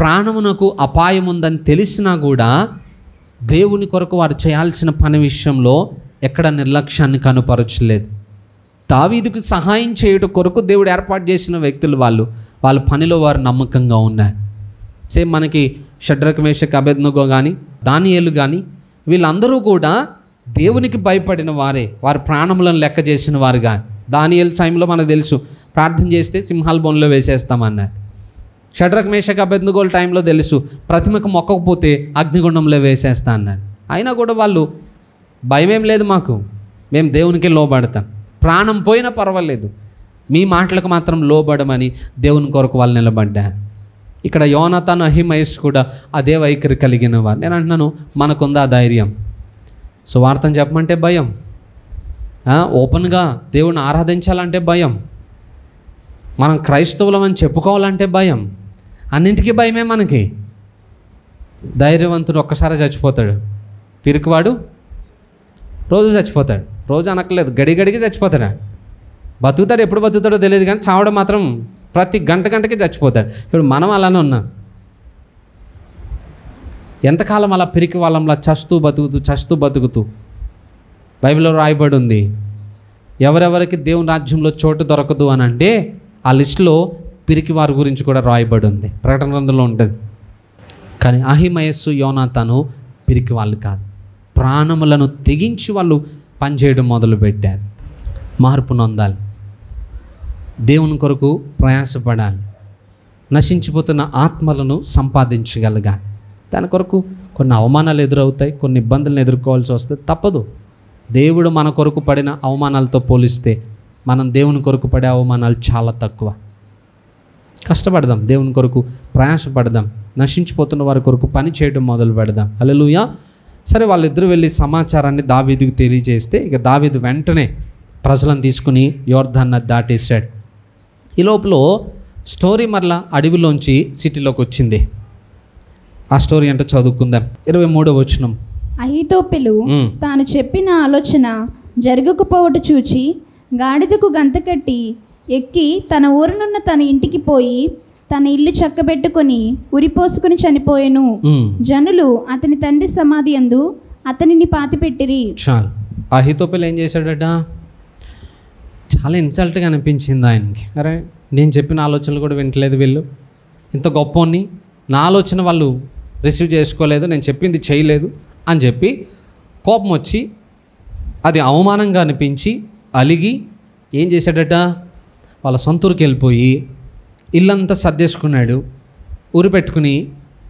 ప్రాణమునకు అపాయం ఉందని తెలిసినా కూడా దేవుని కొరకు వారు చేయాల్సిన పని విషయంలో ఎక్కడ నిర్లక్ష్యాన్ని కనుపరచలేదు దావీదుకు సహాయం చేయటం కొరకు దేవుడు ఏర్పాటు చేసిన వ్యక్తులు వాళ్ళు వాళ్ళ పనిలో వారు నమ్మకంగా ఉన్నారు సేమ్ మనకి షడ్రకమేష కబెద్నుగో కానీ దానియలు కానీ వీళ్ళందరూ కూడా దేవునికి భయపడిన వారే వారి ప్రాణములను లెక్క చేసిన వారు కానీ దానియేలు టైంలో మనకు తెలుసు ప్రార్థన చేస్తే సింహాల బోన్లో వేసేస్తామన్నారు షడ్రక్ మేషక బెందుగోలు టైంలో తెలుసు ప్రతిమకు మొక్కకపోతే అగ్నిగుండంలో వేసేస్తా అన్నారు అయినా కూడా వాళ్ళు భయం ఏం లేదు మాకు మేము దేవునికి లోబడతాం ప్రాణం పోయినా పర్వాలేదు మీ మాటలకు మాత్రం లోబడమని దేవుని కొరకు వాళ్ళు నిలబడ్డారు ఇక్కడ యోనతను అహిమయస్ కూడా అదే వైఖరి కలిగిన వారు నేను అంటున్నాను మనకుందా ధైర్యం సో వార్తను చెప్పమంటే భయం ఓపెన్గా దేవుని ఆరాధించాలంటే భయం మనం క్రైస్తవులం అని చెప్పుకోవాలంటే భయం అన్నింటికీ భయమే మనకి ధైర్యవంతుడు ఒక్కసారి చచ్చిపోతాడు పిరికివాడు రోజు చచ్చిపోతాడు రోజు అనక్కర్లేదు గడి గడికి చచ్చిపోతాడు బతుకుతాడు ఎప్పుడు బతుకుతాడో తెలియదు కానీ చావడం మాత్రం ప్రతి గంట గంటకి చచ్చిపోతాడు ఇప్పుడు మనం అలానే ఉన్నాం ఎంతకాలం అలా పిరికి వాళ్ళంలా చస్తూ బతుకుతూ చస్తూ బతుకుతూ బైబిల్లో రాయబడి ఉంది ఎవరెవరికి దేవుని రాజ్యంలో చోటు దొరకదు అని అంటే ఆ లిస్టులో పిరికి వారి గురించి కూడా రాయబడి ఉంది ప్రకటన గ్రంథంలో ఉంటుంది కానీ అహిమయస్సు యోనాతను పిరికి వాళ్ళు కాదు ప్రాణములను తెగించి వాళ్ళు పనిచేయడం పెట్టారు మార్పు నొందాలి దేవుని కొరకు ప్రయాసపడాలి నశించిపోతున్న ఆత్మలను సంపాదించగలగాలి దాని కొరకు కొన్ని అవమానాలు ఎదురవుతాయి కొన్ని ఇబ్బందులను ఎదుర్కోవాల్సి వస్తే తప్పదు దేవుడు మన కొరకు పడిన అవమానాలతో పోలిస్తే మనం దేవుని కొరకు పడే అవమానాలు చాలా తక్కువ కష్టపడదాం దేవుని కొరకు ప్రయాసపడదాం నశించిపోతున్న వారి కొరకు పని చేయడం మొదలు పెడదాం అలలుయా సరే వాళ్ళిద్దరు వెళ్ళి సమాచారాన్ని దావీదుకు తెలియజేస్తే ఇక దావీదు వెంటనే ప్రజలను తీసుకుని యోర్ధాన్న దాటేశాడు ఈ లోపల స్టోరీ మరలా అడవిలోంచి సిటీలోకి వచ్చింది ఆ స్టోరీ అంటే చదువుకుందాం ఇరవై మూడో వచనం అహితోపెలు తాను చెప్పిన ఆలోచన జరగకపోవట చూచి గాడిదకు గంత కట్టి ఎక్కి తన ఊరునున్న తన ఇంటికి పోయి తన ఇల్లు చక్కబెట్టుకుని ఉరిపోసుకుని చనిపోయాను జనులు అతని తండ్రి సమాధి అందు అతనిని పాతిపెట్టిరి చాలు అహితోపల్ ఏం చేశాడట చాలా ఇన్సల్ట్గా అనిపించింది ఆయనకి అరే నేను చెప్పిన ఆలోచనలు కూడా వింటలేదు వీళ్ళు ఇంత గొప్పని నా ఆలోచన వాళ్ళు రిసీవ్ చేసుకోలేదు నేను చెప్పింది చేయలేదు అని చెప్పి కోపం వచ్చి అది అవమానంగా అనిపించి అలిగి ఏం చేశాడట వాళ్ళ సొంతూరుకి వెళ్ళిపోయి ఇల్లంతా సర్దేసుకున్నాడు ఊరు పెట్టుకుని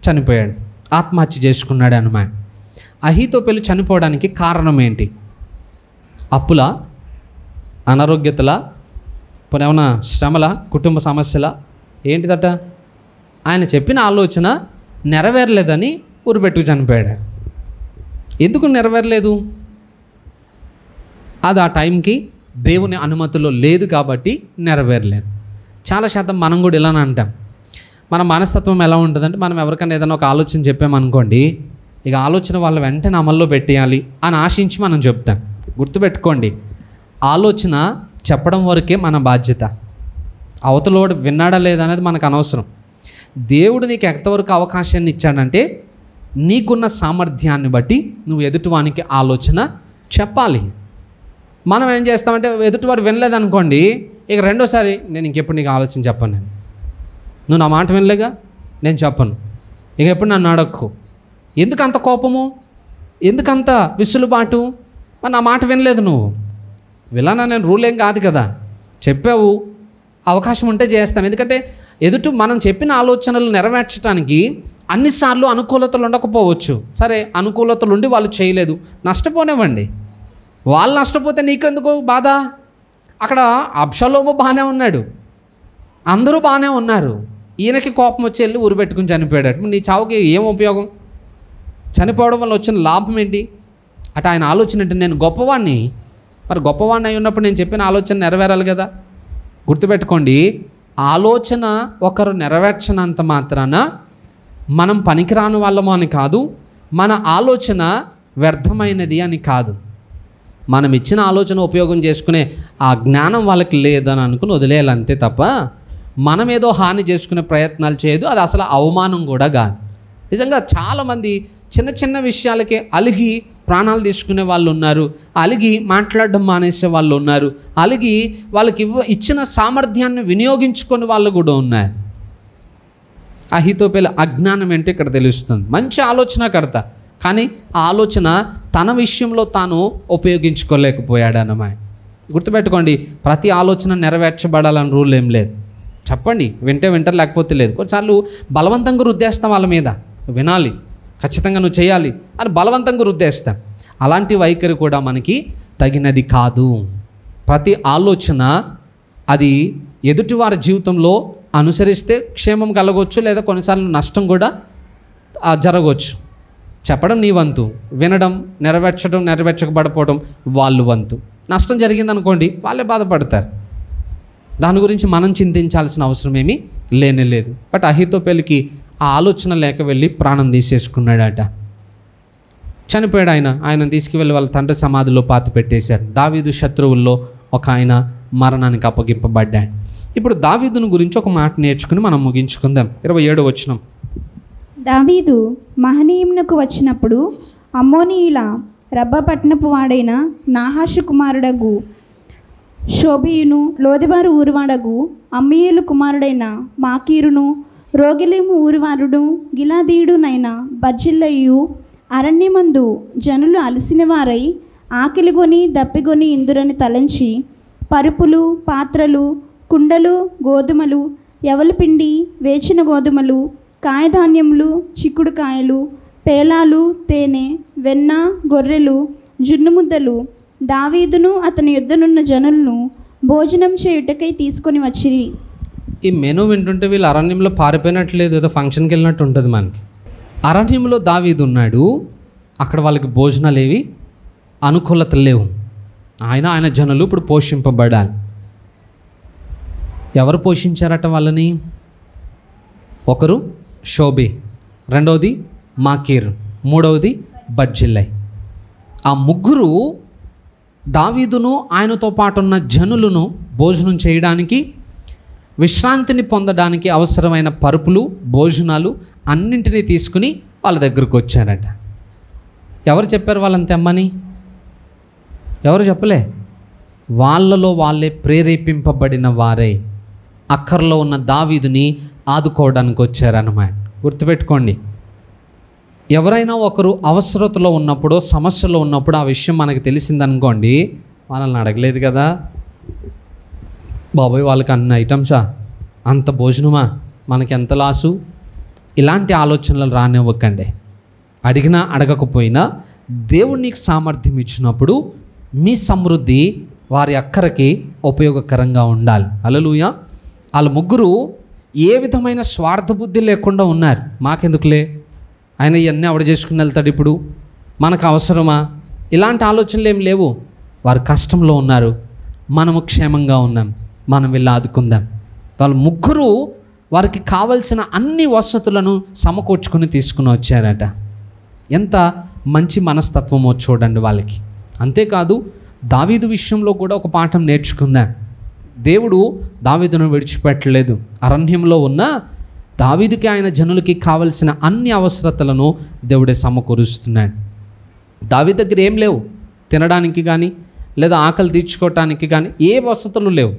చనిపోయాడు ఆత్మహత్య చేసుకున్నాడు అహితో అహితోపెలు చనిపోవడానికి కారణం ఏంటి అప్పుల అనారోగ్యతల ఏమైనా శ్రమల కుటుంబ సమస్యల ఏంటిదట ఆయన చెప్పిన ఆలోచన నెరవేరలేదని పెట్టుకు చనిపోయాడు ఎందుకు నెరవేరలేదు అది ఆ టైంకి దేవుని అనుమతిలో లేదు కాబట్టి నెరవేరలేదు చాలా శాతం మనం కూడా ఇలానే అంటాం మన మనస్తత్వం ఎలా ఉంటుందంటే మనం ఎవరికైనా ఏదైనా ఒక ఆలోచన చెప్పామనుకోండి ఇక ఆలోచన వాళ్ళ వెంటనే అమల్లో పెట్టేయాలి అని ఆశించి మనం చెప్తాం గుర్తుపెట్టుకోండి ఆలోచన చెప్పడం వరకే మన బాధ్యత అవతలోడు విన్నాడా లేదా అనేది మనకు అనవసరం దేవుడు నీకు ఎంతవరకు అవకాశాన్ని ఇచ్చాడంటే నీకున్న సామర్థ్యాన్ని బట్టి నువ్వు ఎదుటివానికి ఆలోచన చెప్పాలి మనం ఏం చేస్తామంటే ఎదుటివాడు వినలేదనుకోండి ఇక రెండోసారి నేను ఇంకెప్పుడు నీకు ఆలోచన చెప్పను నేను నువ్వు నా మాట వినలేగా నేను చెప్పను ఇక ఎప్పుడు నన్ను అడక్కు ఎందుకంత కోపము ఎందుకంత విసులుబాటు మరి నా మాట వినలేదు నువ్వు విలానా నేను రూల్ ఏం కాదు కదా చెప్పావు అవకాశం ఉంటే చేస్తాం ఎందుకంటే ఎదుటి మనం చెప్పిన ఆలోచనలు నెరవేర్చడానికి అన్నిసార్లు అనుకూలతలు ఉండకపోవచ్చు సరే అనుకూలతలు ఉండి వాళ్ళు చేయలేదు నష్టపోనివ్వండి వాళ్ళు నష్టపోతే నీకెందుకు బాధ అక్కడ అబ్షలోము బాగానే ఉన్నాడు అందరూ బాగానే ఉన్నారు ఈయనకి కోపం వచ్చి వెళ్ళి పెట్టుకుని చనిపోయాడు నీ చావుకి ఏం ఉపయోగం చనిపోవడం వల్ల వచ్చిన లాభం ఏంటి అటు ఆయన ఆలోచన అంటే నేను గొప్పవాడిని మరి గొప్పవాడిని అయి ఉన్నప్పుడు నేను చెప్పిన ఆలోచన నెరవేరాలి కదా గుర్తుపెట్టుకోండి ఆలోచన ఒకరు నెరవేర్చనంత మాత్రాన మనం పనికిరాని వాళ్ళము అని కాదు మన ఆలోచన వ్యర్థమైనది అని కాదు మనం ఇచ్చిన ఆలోచన ఉపయోగం చేసుకునే ఆ జ్ఞానం వాళ్ళకి లేదని అనుకుని వదిలేయాలి అంతే తప్ప మనం ఏదో హాని చేసుకునే ప్రయత్నాలు చేయదు అది అసలు అవమానం కూడా కాదు నిజంగా చాలామంది చిన్న చిన్న విషయాలకే అలిగి ప్రాణాలు తీసుకునే వాళ్ళు ఉన్నారు అలిగి మాట్లాడడం మానేసే వాళ్ళు ఉన్నారు అలిగి వాళ్ళకి ఇవ్వ ఇచ్చిన సామర్థ్యాన్ని వినియోగించుకునే వాళ్ళు కూడా ఉన్నారు అహితో అజ్ఞానం ఏంటో ఇక్కడ తెలుస్తుంది మంచి ఆలోచన కడతా కానీ ఆ ఆలోచన తన విషయంలో తాను ఉపయోగించుకోలేకపోయాడు అన్నమా గుర్తుపెట్టుకోండి ప్రతి ఆలోచన నెరవేర్చబడాలని రూల్ ఏం లేదు చెప్పండి వింటే వింటర్ లేకపోతే లేదు కొన్నిసార్లు బలవంతంగా రుద్దేస్తాం వాళ్ళ మీద వినాలి ఖచ్చితంగా నువ్వు చేయాలి అని బలవంతంగా రుద్దేస్తాం అలాంటి వైఖరి కూడా మనకి తగినది కాదు ప్రతి ఆలోచన అది ఎదుటివారి జీవితంలో అనుసరిస్తే క్షేమం కలగవచ్చు లేదా కొన్నిసార్లు నష్టం కూడా జరగవచ్చు చెప్పడం నీ వంతు వినడం నెరవేర్చడం నెరవేర్చకబడిపోవడం వాళ్ళు వంతు నష్టం జరిగిందనుకోండి వాళ్ళే బాధపడతారు దాని గురించి మనం చింతించాల్సిన అవసరం ఏమీ లేనే లేదు బట్ పెళ్ళికి ఆ ఆలోచన లేక వెళ్ళి ప్రాణం తీసేసుకున్నాడట చనిపోయాడు ఆయన ఆయన తీసుకువెళ్ళి వాళ్ళ తండ్రి సమాధిలో పాతి పెట్టేశారు దావీదు శత్రువుల్లో ఒక ఆయన మరణానికి అప్పగింపబడ్డాడు ఇప్పుడు దావీదును గురించి ఒక మాట నేర్చుకుని మనం ముగించుకుందాం ఇరవై ఏడు వచ్చినాం దావీదు మహనీయంనకు వచ్చినప్పుడు అమ్మోనీయుల రబ్బ పట్టణపు వాడైన నాహాషు కుమారుడగు శోభియును లోదివారు ఊరివాడగు అమ్మీయులు కుమారుడైన మాకీరును రోగిలేము ఊరివారుడు గిలాదీయుడునైన బజ్జిల్లయ్యు అరణ్యమందు జనులు అలసిన వారై ఆకలిగొని దప్పిగొని ఇందురని తలంచి పరుపులు పాత్రలు కుండలు గోధుమలు ఎవల పిండి వేచిన గోధుమలు కాయధాన్యములు చిక్కుడుకాయలు పేలాలు తేనె వెన్న గొర్రెలు జున్ను ముద్దలు దావీదును అతని యుద్ధనున్న జనులను భోజనం చేయుటకై తీసుకొని వచ్చిరి ఈ మెను వింటుంటే వీళ్ళు అరణ్యంలో పారిపోయినట్లేదు ఏదో ఫంక్షన్కి వెళ్ళినట్టు ఉంటుంది మనకి అరణ్యంలో దావీదు ఉన్నాడు అక్కడ వాళ్ళకి భోజనాలు ఏవి అనుకూలత లేవు ఆయన ఆయన జనులు ఇప్పుడు పోషింపబడాలి ఎవరు పోషించారట వాళ్ళని ఒకరు షోబే రెండవది మాకీర్ మూడవది బడ్జిల్లై ఆ ముగ్గురు దావీదును ఆయనతో పాటు ఉన్న జనులను భోజనం చేయడానికి విశ్రాంతిని పొందడానికి అవసరమైన పరుపులు భోజనాలు అన్నింటినీ తీసుకుని వాళ్ళ దగ్గరకు వచ్చారట ఎవరు చెప్పారు వాళ్ళని తెమ్మని ఎవరు చెప్పలే వాళ్ళలో వాళ్ళే ప్రేరేపింపబడిన వారే అక్కర్లో ఉన్న దావీదుని ఆదుకోవడానికి వచ్చారన్నమాట గుర్తుపెట్టుకోండి ఎవరైనా ఒకరు అవసరతలో ఉన్నప్పుడు సమస్యలో ఉన్నప్పుడు ఆ విషయం మనకు తెలిసిందనుకోండి మనల్ని అడగలేదు కదా బాబోయ్ వాళ్ళకి అన్న ఐటమ్సా అంత భోజనమా మనకి ఎంత లాసు ఇలాంటి ఆలోచనలు రానివ్వకండి అడిగినా అడగకపోయినా దేవుడు నీకు సామర్థ్యం ఇచ్చినప్పుడు మీ సమృద్ధి వారి అక్కరకి ఉపయోగకరంగా ఉండాలి అలలుయా వాళ్ళ ముగ్గురు ఏ విధమైన స్వార్థ బుద్ధి లేకుండా ఉన్నారు మాకెందుకులే ఆయన ఇవన్నీ అవడ చేసుకుని వెళ్తాడు ఇప్పుడు మనకు అవసరమా ఇలాంటి ఆలోచనలు ఏం లేవు వారు కష్టంలో ఉన్నారు మనము క్షేమంగా ఉన్నాం మనం వెళ్ళి ఆదుకుందాం వాళ్ళు ముగ్గురు వారికి కావలసిన అన్ని వసతులను సమకూర్చుకుని తీసుకుని వచ్చారట ఎంత మంచి మనస్తత్వమో చూడండి వాళ్ళకి అంతేకాదు దావీదు విషయంలో కూడా ఒక పాఠం నేర్చుకుందాం దేవుడు దావీదును విడిచిపెట్టలేదు అరణ్యంలో ఉన్న దావీదుకి ఆయన జనులకి కావలసిన అన్ని అవసరతలను దేవుడే సమకూరుస్తున్నాడు దావి దగ్గర ఏం లేవు తినడానికి కానీ లేదా ఆకలి తీర్చుకోవటానికి కానీ ఏ వసతులు లేవు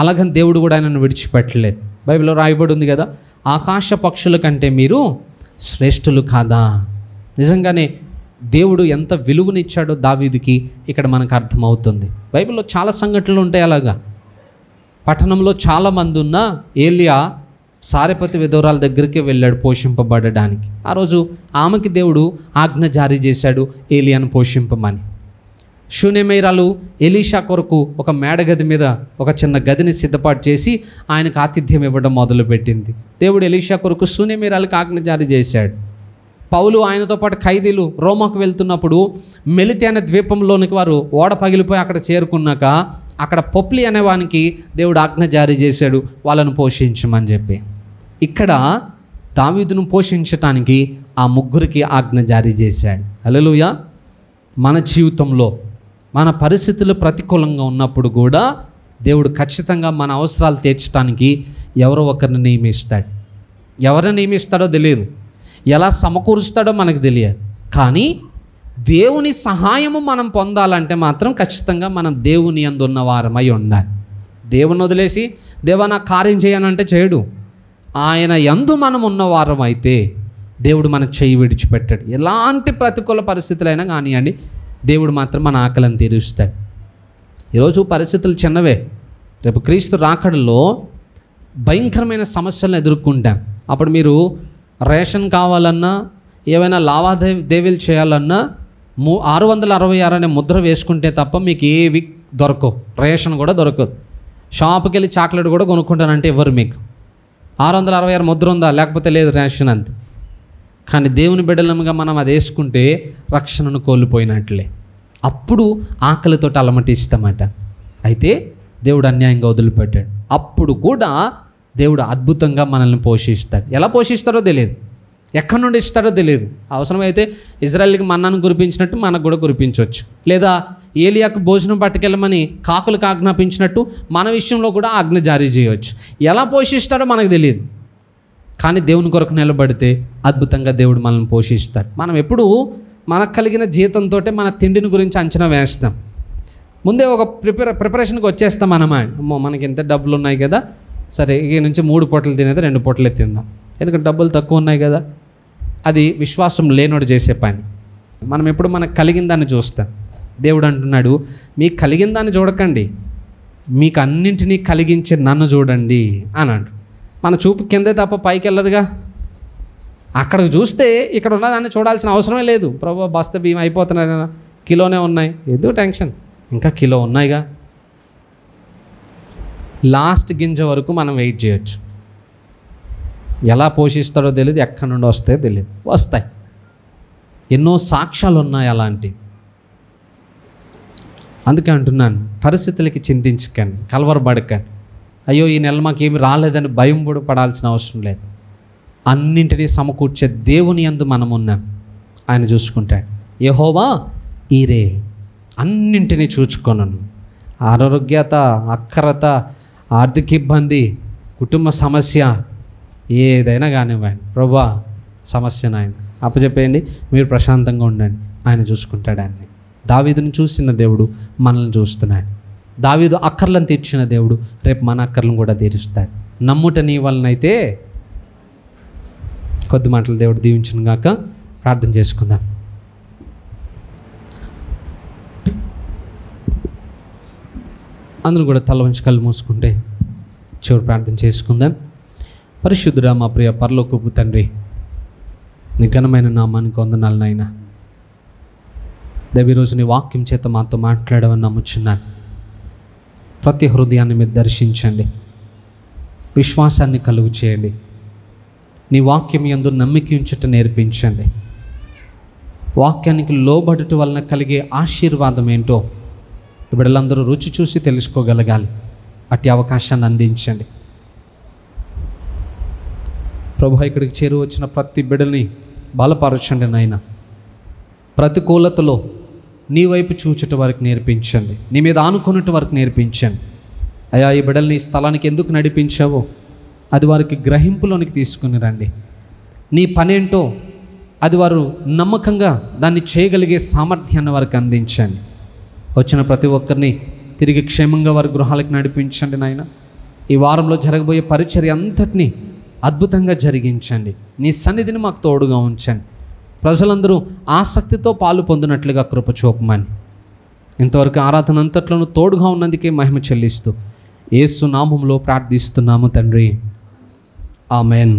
అలాగని దేవుడు కూడా ఆయనను విడిచిపెట్టలేదు బైబిల్లో రాయబడి ఉంది కదా ఆకాశ పక్షుల కంటే మీరు శ్రేష్ఠులు కాదా నిజంగానే దేవుడు ఎంత విలువనిచ్చాడో దావీదికి ఇక్కడ మనకు అర్థమవుతుంది బైబిల్లో చాలా సంఘటనలు ఉంటాయి అలాగా పట్టణంలో చాలామంది ఉన్న ఏలియా సారపతి విధవరాల దగ్గరికి వెళ్ళాడు పోషింపబడడానికి ఆ రోజు ఆమెకి దేవుడు ఆజ్ఞ జారీ చేశాడు ఏలియాను పోషింపమని శూన్యమేరాలు ఎలీషా కొరకు ఒక మేడగది మీద ఒక చిన్న గదిని సిద్ధపాటు చేసి ఆయనకు ఆతిథ్యం ఇవ్వడం మొదలుపెట్టింది దేవుడు ఎలీషా కొరకు శూన్యమేరాలకు ఆజ్ఞ జారీ చేశాడు పౌలు ఆయనతో పాటు ఖైదీలు రోమాకు వెళ్తున్నప్పుడు మెలితైన ద్వీపంలోనికి వారు ఓడ పగిలిపోయి అక్కడ చేరుకున్నాక అక్కడ పొప్లి అనేవానికి దేవుడు ఆజ్ఞ జారీ చేశాడు వాళ్ళను పోషించమని చెప్పి ఇక్కడ దావీదును పోషించటానికి ఆ ముగ్గురికి ఆజ్ఞ జారీ చేశాడు హలోయ మన జీవితంలో మన పరిస్థితులు ప్రతికూలంగా ఉన్నప్పుడు కూడా దేవుడు ఖచ్చితంగా మన అవసరాలు తీర్చడానికి ఎవరో ఒకరిని నియమిస్తాడు ఎవరిని నియమిస్తాడో తెలియదు ఎలా సమకూరుస్తాడో మనకు తెలియదు కానీ దేవుని సహాయము మనం పొందాలంటే మాత్రం ఖచ్చితంగా మనం దేవుని ఉన్న వారమై ఉండాలి దేవుని వదిలేసి దేవ నా కార్యం చేయనంటే చేయడు ఆయన ఎందు మనం ఉన్నవారం అయితే దేవుడు మనకు చేయి విడిచిపెట్టాడు ఎలాంటి ప్రతికూల పరిస్థితులైనా కానివ్వండి దేవుడు మాత్రం మన ఆకలిని తీరుస్తాడు ఈరోజు పరిస్థితులు చిన్నవే రేపు క్రీస్తు రాకడలో భయంకరమైన సమస్యలను ఎదుర్కొంటాం అప్పుడు మీరు రేషన్ కావాలన్నా ఏవైనా లావాదేవీలు చేయాలన్నా మూ ఆరు వందల అరవై ఆరు అనే ముద్ర వేసుకుంటే తప్ప మీకు ఏవి దొరకవు రేషన్ కూడా దొరకదు షాప్కి వెళ్ళి చాక్లెట్ కూడా కొనుక్కుంటానంటే ఎవరు మీకు ఆరు వందల అరవై ఆరు ముద్ర ఉందా లేకపోతే లేదు రేషన్ అంత కానీ దేవుని బిడ్డలముగా మనం అది వేసుకుంటే రక్షణను కోల్పోయినట్లే అప్పుడు ఆకలితో అలమటిస్తామట అయితే దేవుడు అన్యాయంగా వదిలిపెట్టాడు అప్పుడు కూడా దేవుడు అద్భుతంగా మనల్ని పోషిస్తాడు ఎలా పోషిస్తారో తెలియదు ఎక్కడి నుండి ఇస్తాడో తెలియదు అవసరమైతే ఇజ్రాయల్కి మన్నాను కురిపించినట్టు మనకు కూడా కురిపించవచ్చు లేదా ఏలియాకు భోజనం పట్టుకెళ్ళమని కాకులకు ఆజ్ఞాపించినట్టు మన విషయంలో కూడా ఆజ్ఞ జారీ చేయవచ్చు ఎలా పోషిస్తాడో మనకు తెలియదు కానీ దేవుని కొరకు నిలబడితే అద్భుతంగా దేవుడు మనల్ని పోషిస్తాడు మనం ఎప్పుడూ మనకు కలిగిన జీతంతో మన తిండిని గురించి అంచనా వేస్తాం ముందే ఒక ప్రిపేర్ ప్రిపరేషన్కి వచ్చేస్తాం మనమా మనకి ఇంత డబ్బులు ఉన్నాయి కదా సరే ఇక నుంచి మూడు పొట్టలు తినేది రెండు పొట్టలే తిందాం ఎందుకంటే డబ్బులు తక్కువ ఉన్నాయి కదా అది విశ్వాసం లేనోడు చేసే పని మనం ఎప్పుడు మనకు కలిగిన దాన్ని చూస్తాం దేవుడు అంటున్నాడు మీకు కలిగిన దాన్ని చూడకండి మీకు అన్నింటినీ కలిగించే నన్ను చూడండి అని అంటు మన చూపు కిందే తప్ప పైకి వెళ్ళదుగా అక్కడికి చూస్తే ఇక్కడ ఉన్నదాన్ని చూడాల్సిన అవసరమే లేదు ప్రభు బస్త బియ్యం అయిపోతున్నాయి కదా కిలోనే ఉన్నాయి ఎందుకు టెన్షన్ ఇంకా కిలో ఉన్నాయిగా లాస్ట్ గింజ వరకు మనం వెయిట్ చేయొచ్చు ఎలా పోషిస్తాడో తెలియదు ఎక్కడి నుండి వస్తే తెలియదు వస్తాయి ఎన్నో సాక్ష్యాలు ఉన్నాయి అలాంటి అందుకే అంటున్నాను పరిస్థితులకి చింతించకండి కలవరపడకండి అయ్యో ఈ నెల మాకు ఏమి రాలేదని భయం కూడా పడాల్సిన అవసరం లేదు అన్నింటినీ సమకూర్చే దేవుని అందు మనం ఉన్నాం ఆయన చూసుకుంటాడు యహోవా ఈరే అన్నింటినీ చూచుకోను ఆరోగ్యత అక్కరత ఆర్థిక ఇబ్బంది కుటుంబ సమస్య ఏదైనా కానివ్వండి ప్రభా సమస్య ఆయన అప్పచెప్పేయండి మీరు ప్రశాంతంగా ఉండండి ఆయన చూసుకుంటాడు ఆయన్ని దావీదును చూసిన దేవుడు మనల్ని చూస్తున్నాడు దావీదు అక్కర్లను తీర్చిన దేవుడు రేపు మన అక్కర్లను కూడా తీరుస్తాడు నమ్ముట నీ వలనైతే కొద్ది మాటలు దేవుడు దీవించిన గాక ప్రార్థన చేసుకుందాం అందరూ కూడా తల ఉంచి కళ్ళు మూసుకుంటే చివరి ప్రార్థన చేసుకుందాం పరిశుద్ధుడా మా ప్రియ పర్లోకపు తండ్రి నీ ఘనమైన నామానికి వందనాలు నాయన దేవి నీ వాక్యం చేత మాతో మాట్లాడమని నమ్ముచున్నాను ప్రతి హృదయాన్ని మీరు దర్శించండి విశ్వాసాన్ని కలుగు చేయండి నీ వాక్యం ఎందు నమ్మిక ఉంచుట నేర్పించండి వాక్యానికి లోబడట వలన కలిగే ఆశీర్వాదం ఏంటో బిడ్డలందరూ రుచి చూసి తెలుసుకోగలగాలి అట్టి అవకాశాన్ని అందించండి ప్రభు ఇక్కడికి చేరు వచ్చిన ప్రతి బిడ్డని బలపరచండి నాయన ప్రతికూలతలో నీ వైపు చూచట వరకు నేర్పించండి నీ మీద ఆనుకున్నట్టు వరకు నేర్పించండి అయా ఈ బిడ్డల్ని స్థలానికి ఎందుకు నడిపించావో అది వారికి గ్రహింపులోనికి తీసుకుని రండి నీ పనేంటో అది వారు నమ్మకంగా దాన్ని చేయగలిగే సామర్థ్యాన్ని వారికి అందించండి వచ్చిన ప్రతి ఒక్కరిని తిరిగి క్షేమంగా వారి గృహాలకు నడిపించండి నాయన ఈ వారంలో జరగబోయే పరిచర్య అంతటినీ అద్భుతంగా జరిగించండి నీ సన్నిధిని మాకు తోడుగా ఉంచండి ప్రజలందరూ ఆసక్తితో పాలు పొందినట్లుగా కృప చూపమని ఇంతవరకు ఆరాధన అంతట్లోనూ తోడుగా ఉన్నందుకే మహిమ చెల్లిస్తూ ఏసునామంలో ప్రార్థిస్తున్నాము తండ్రి ఆమెన్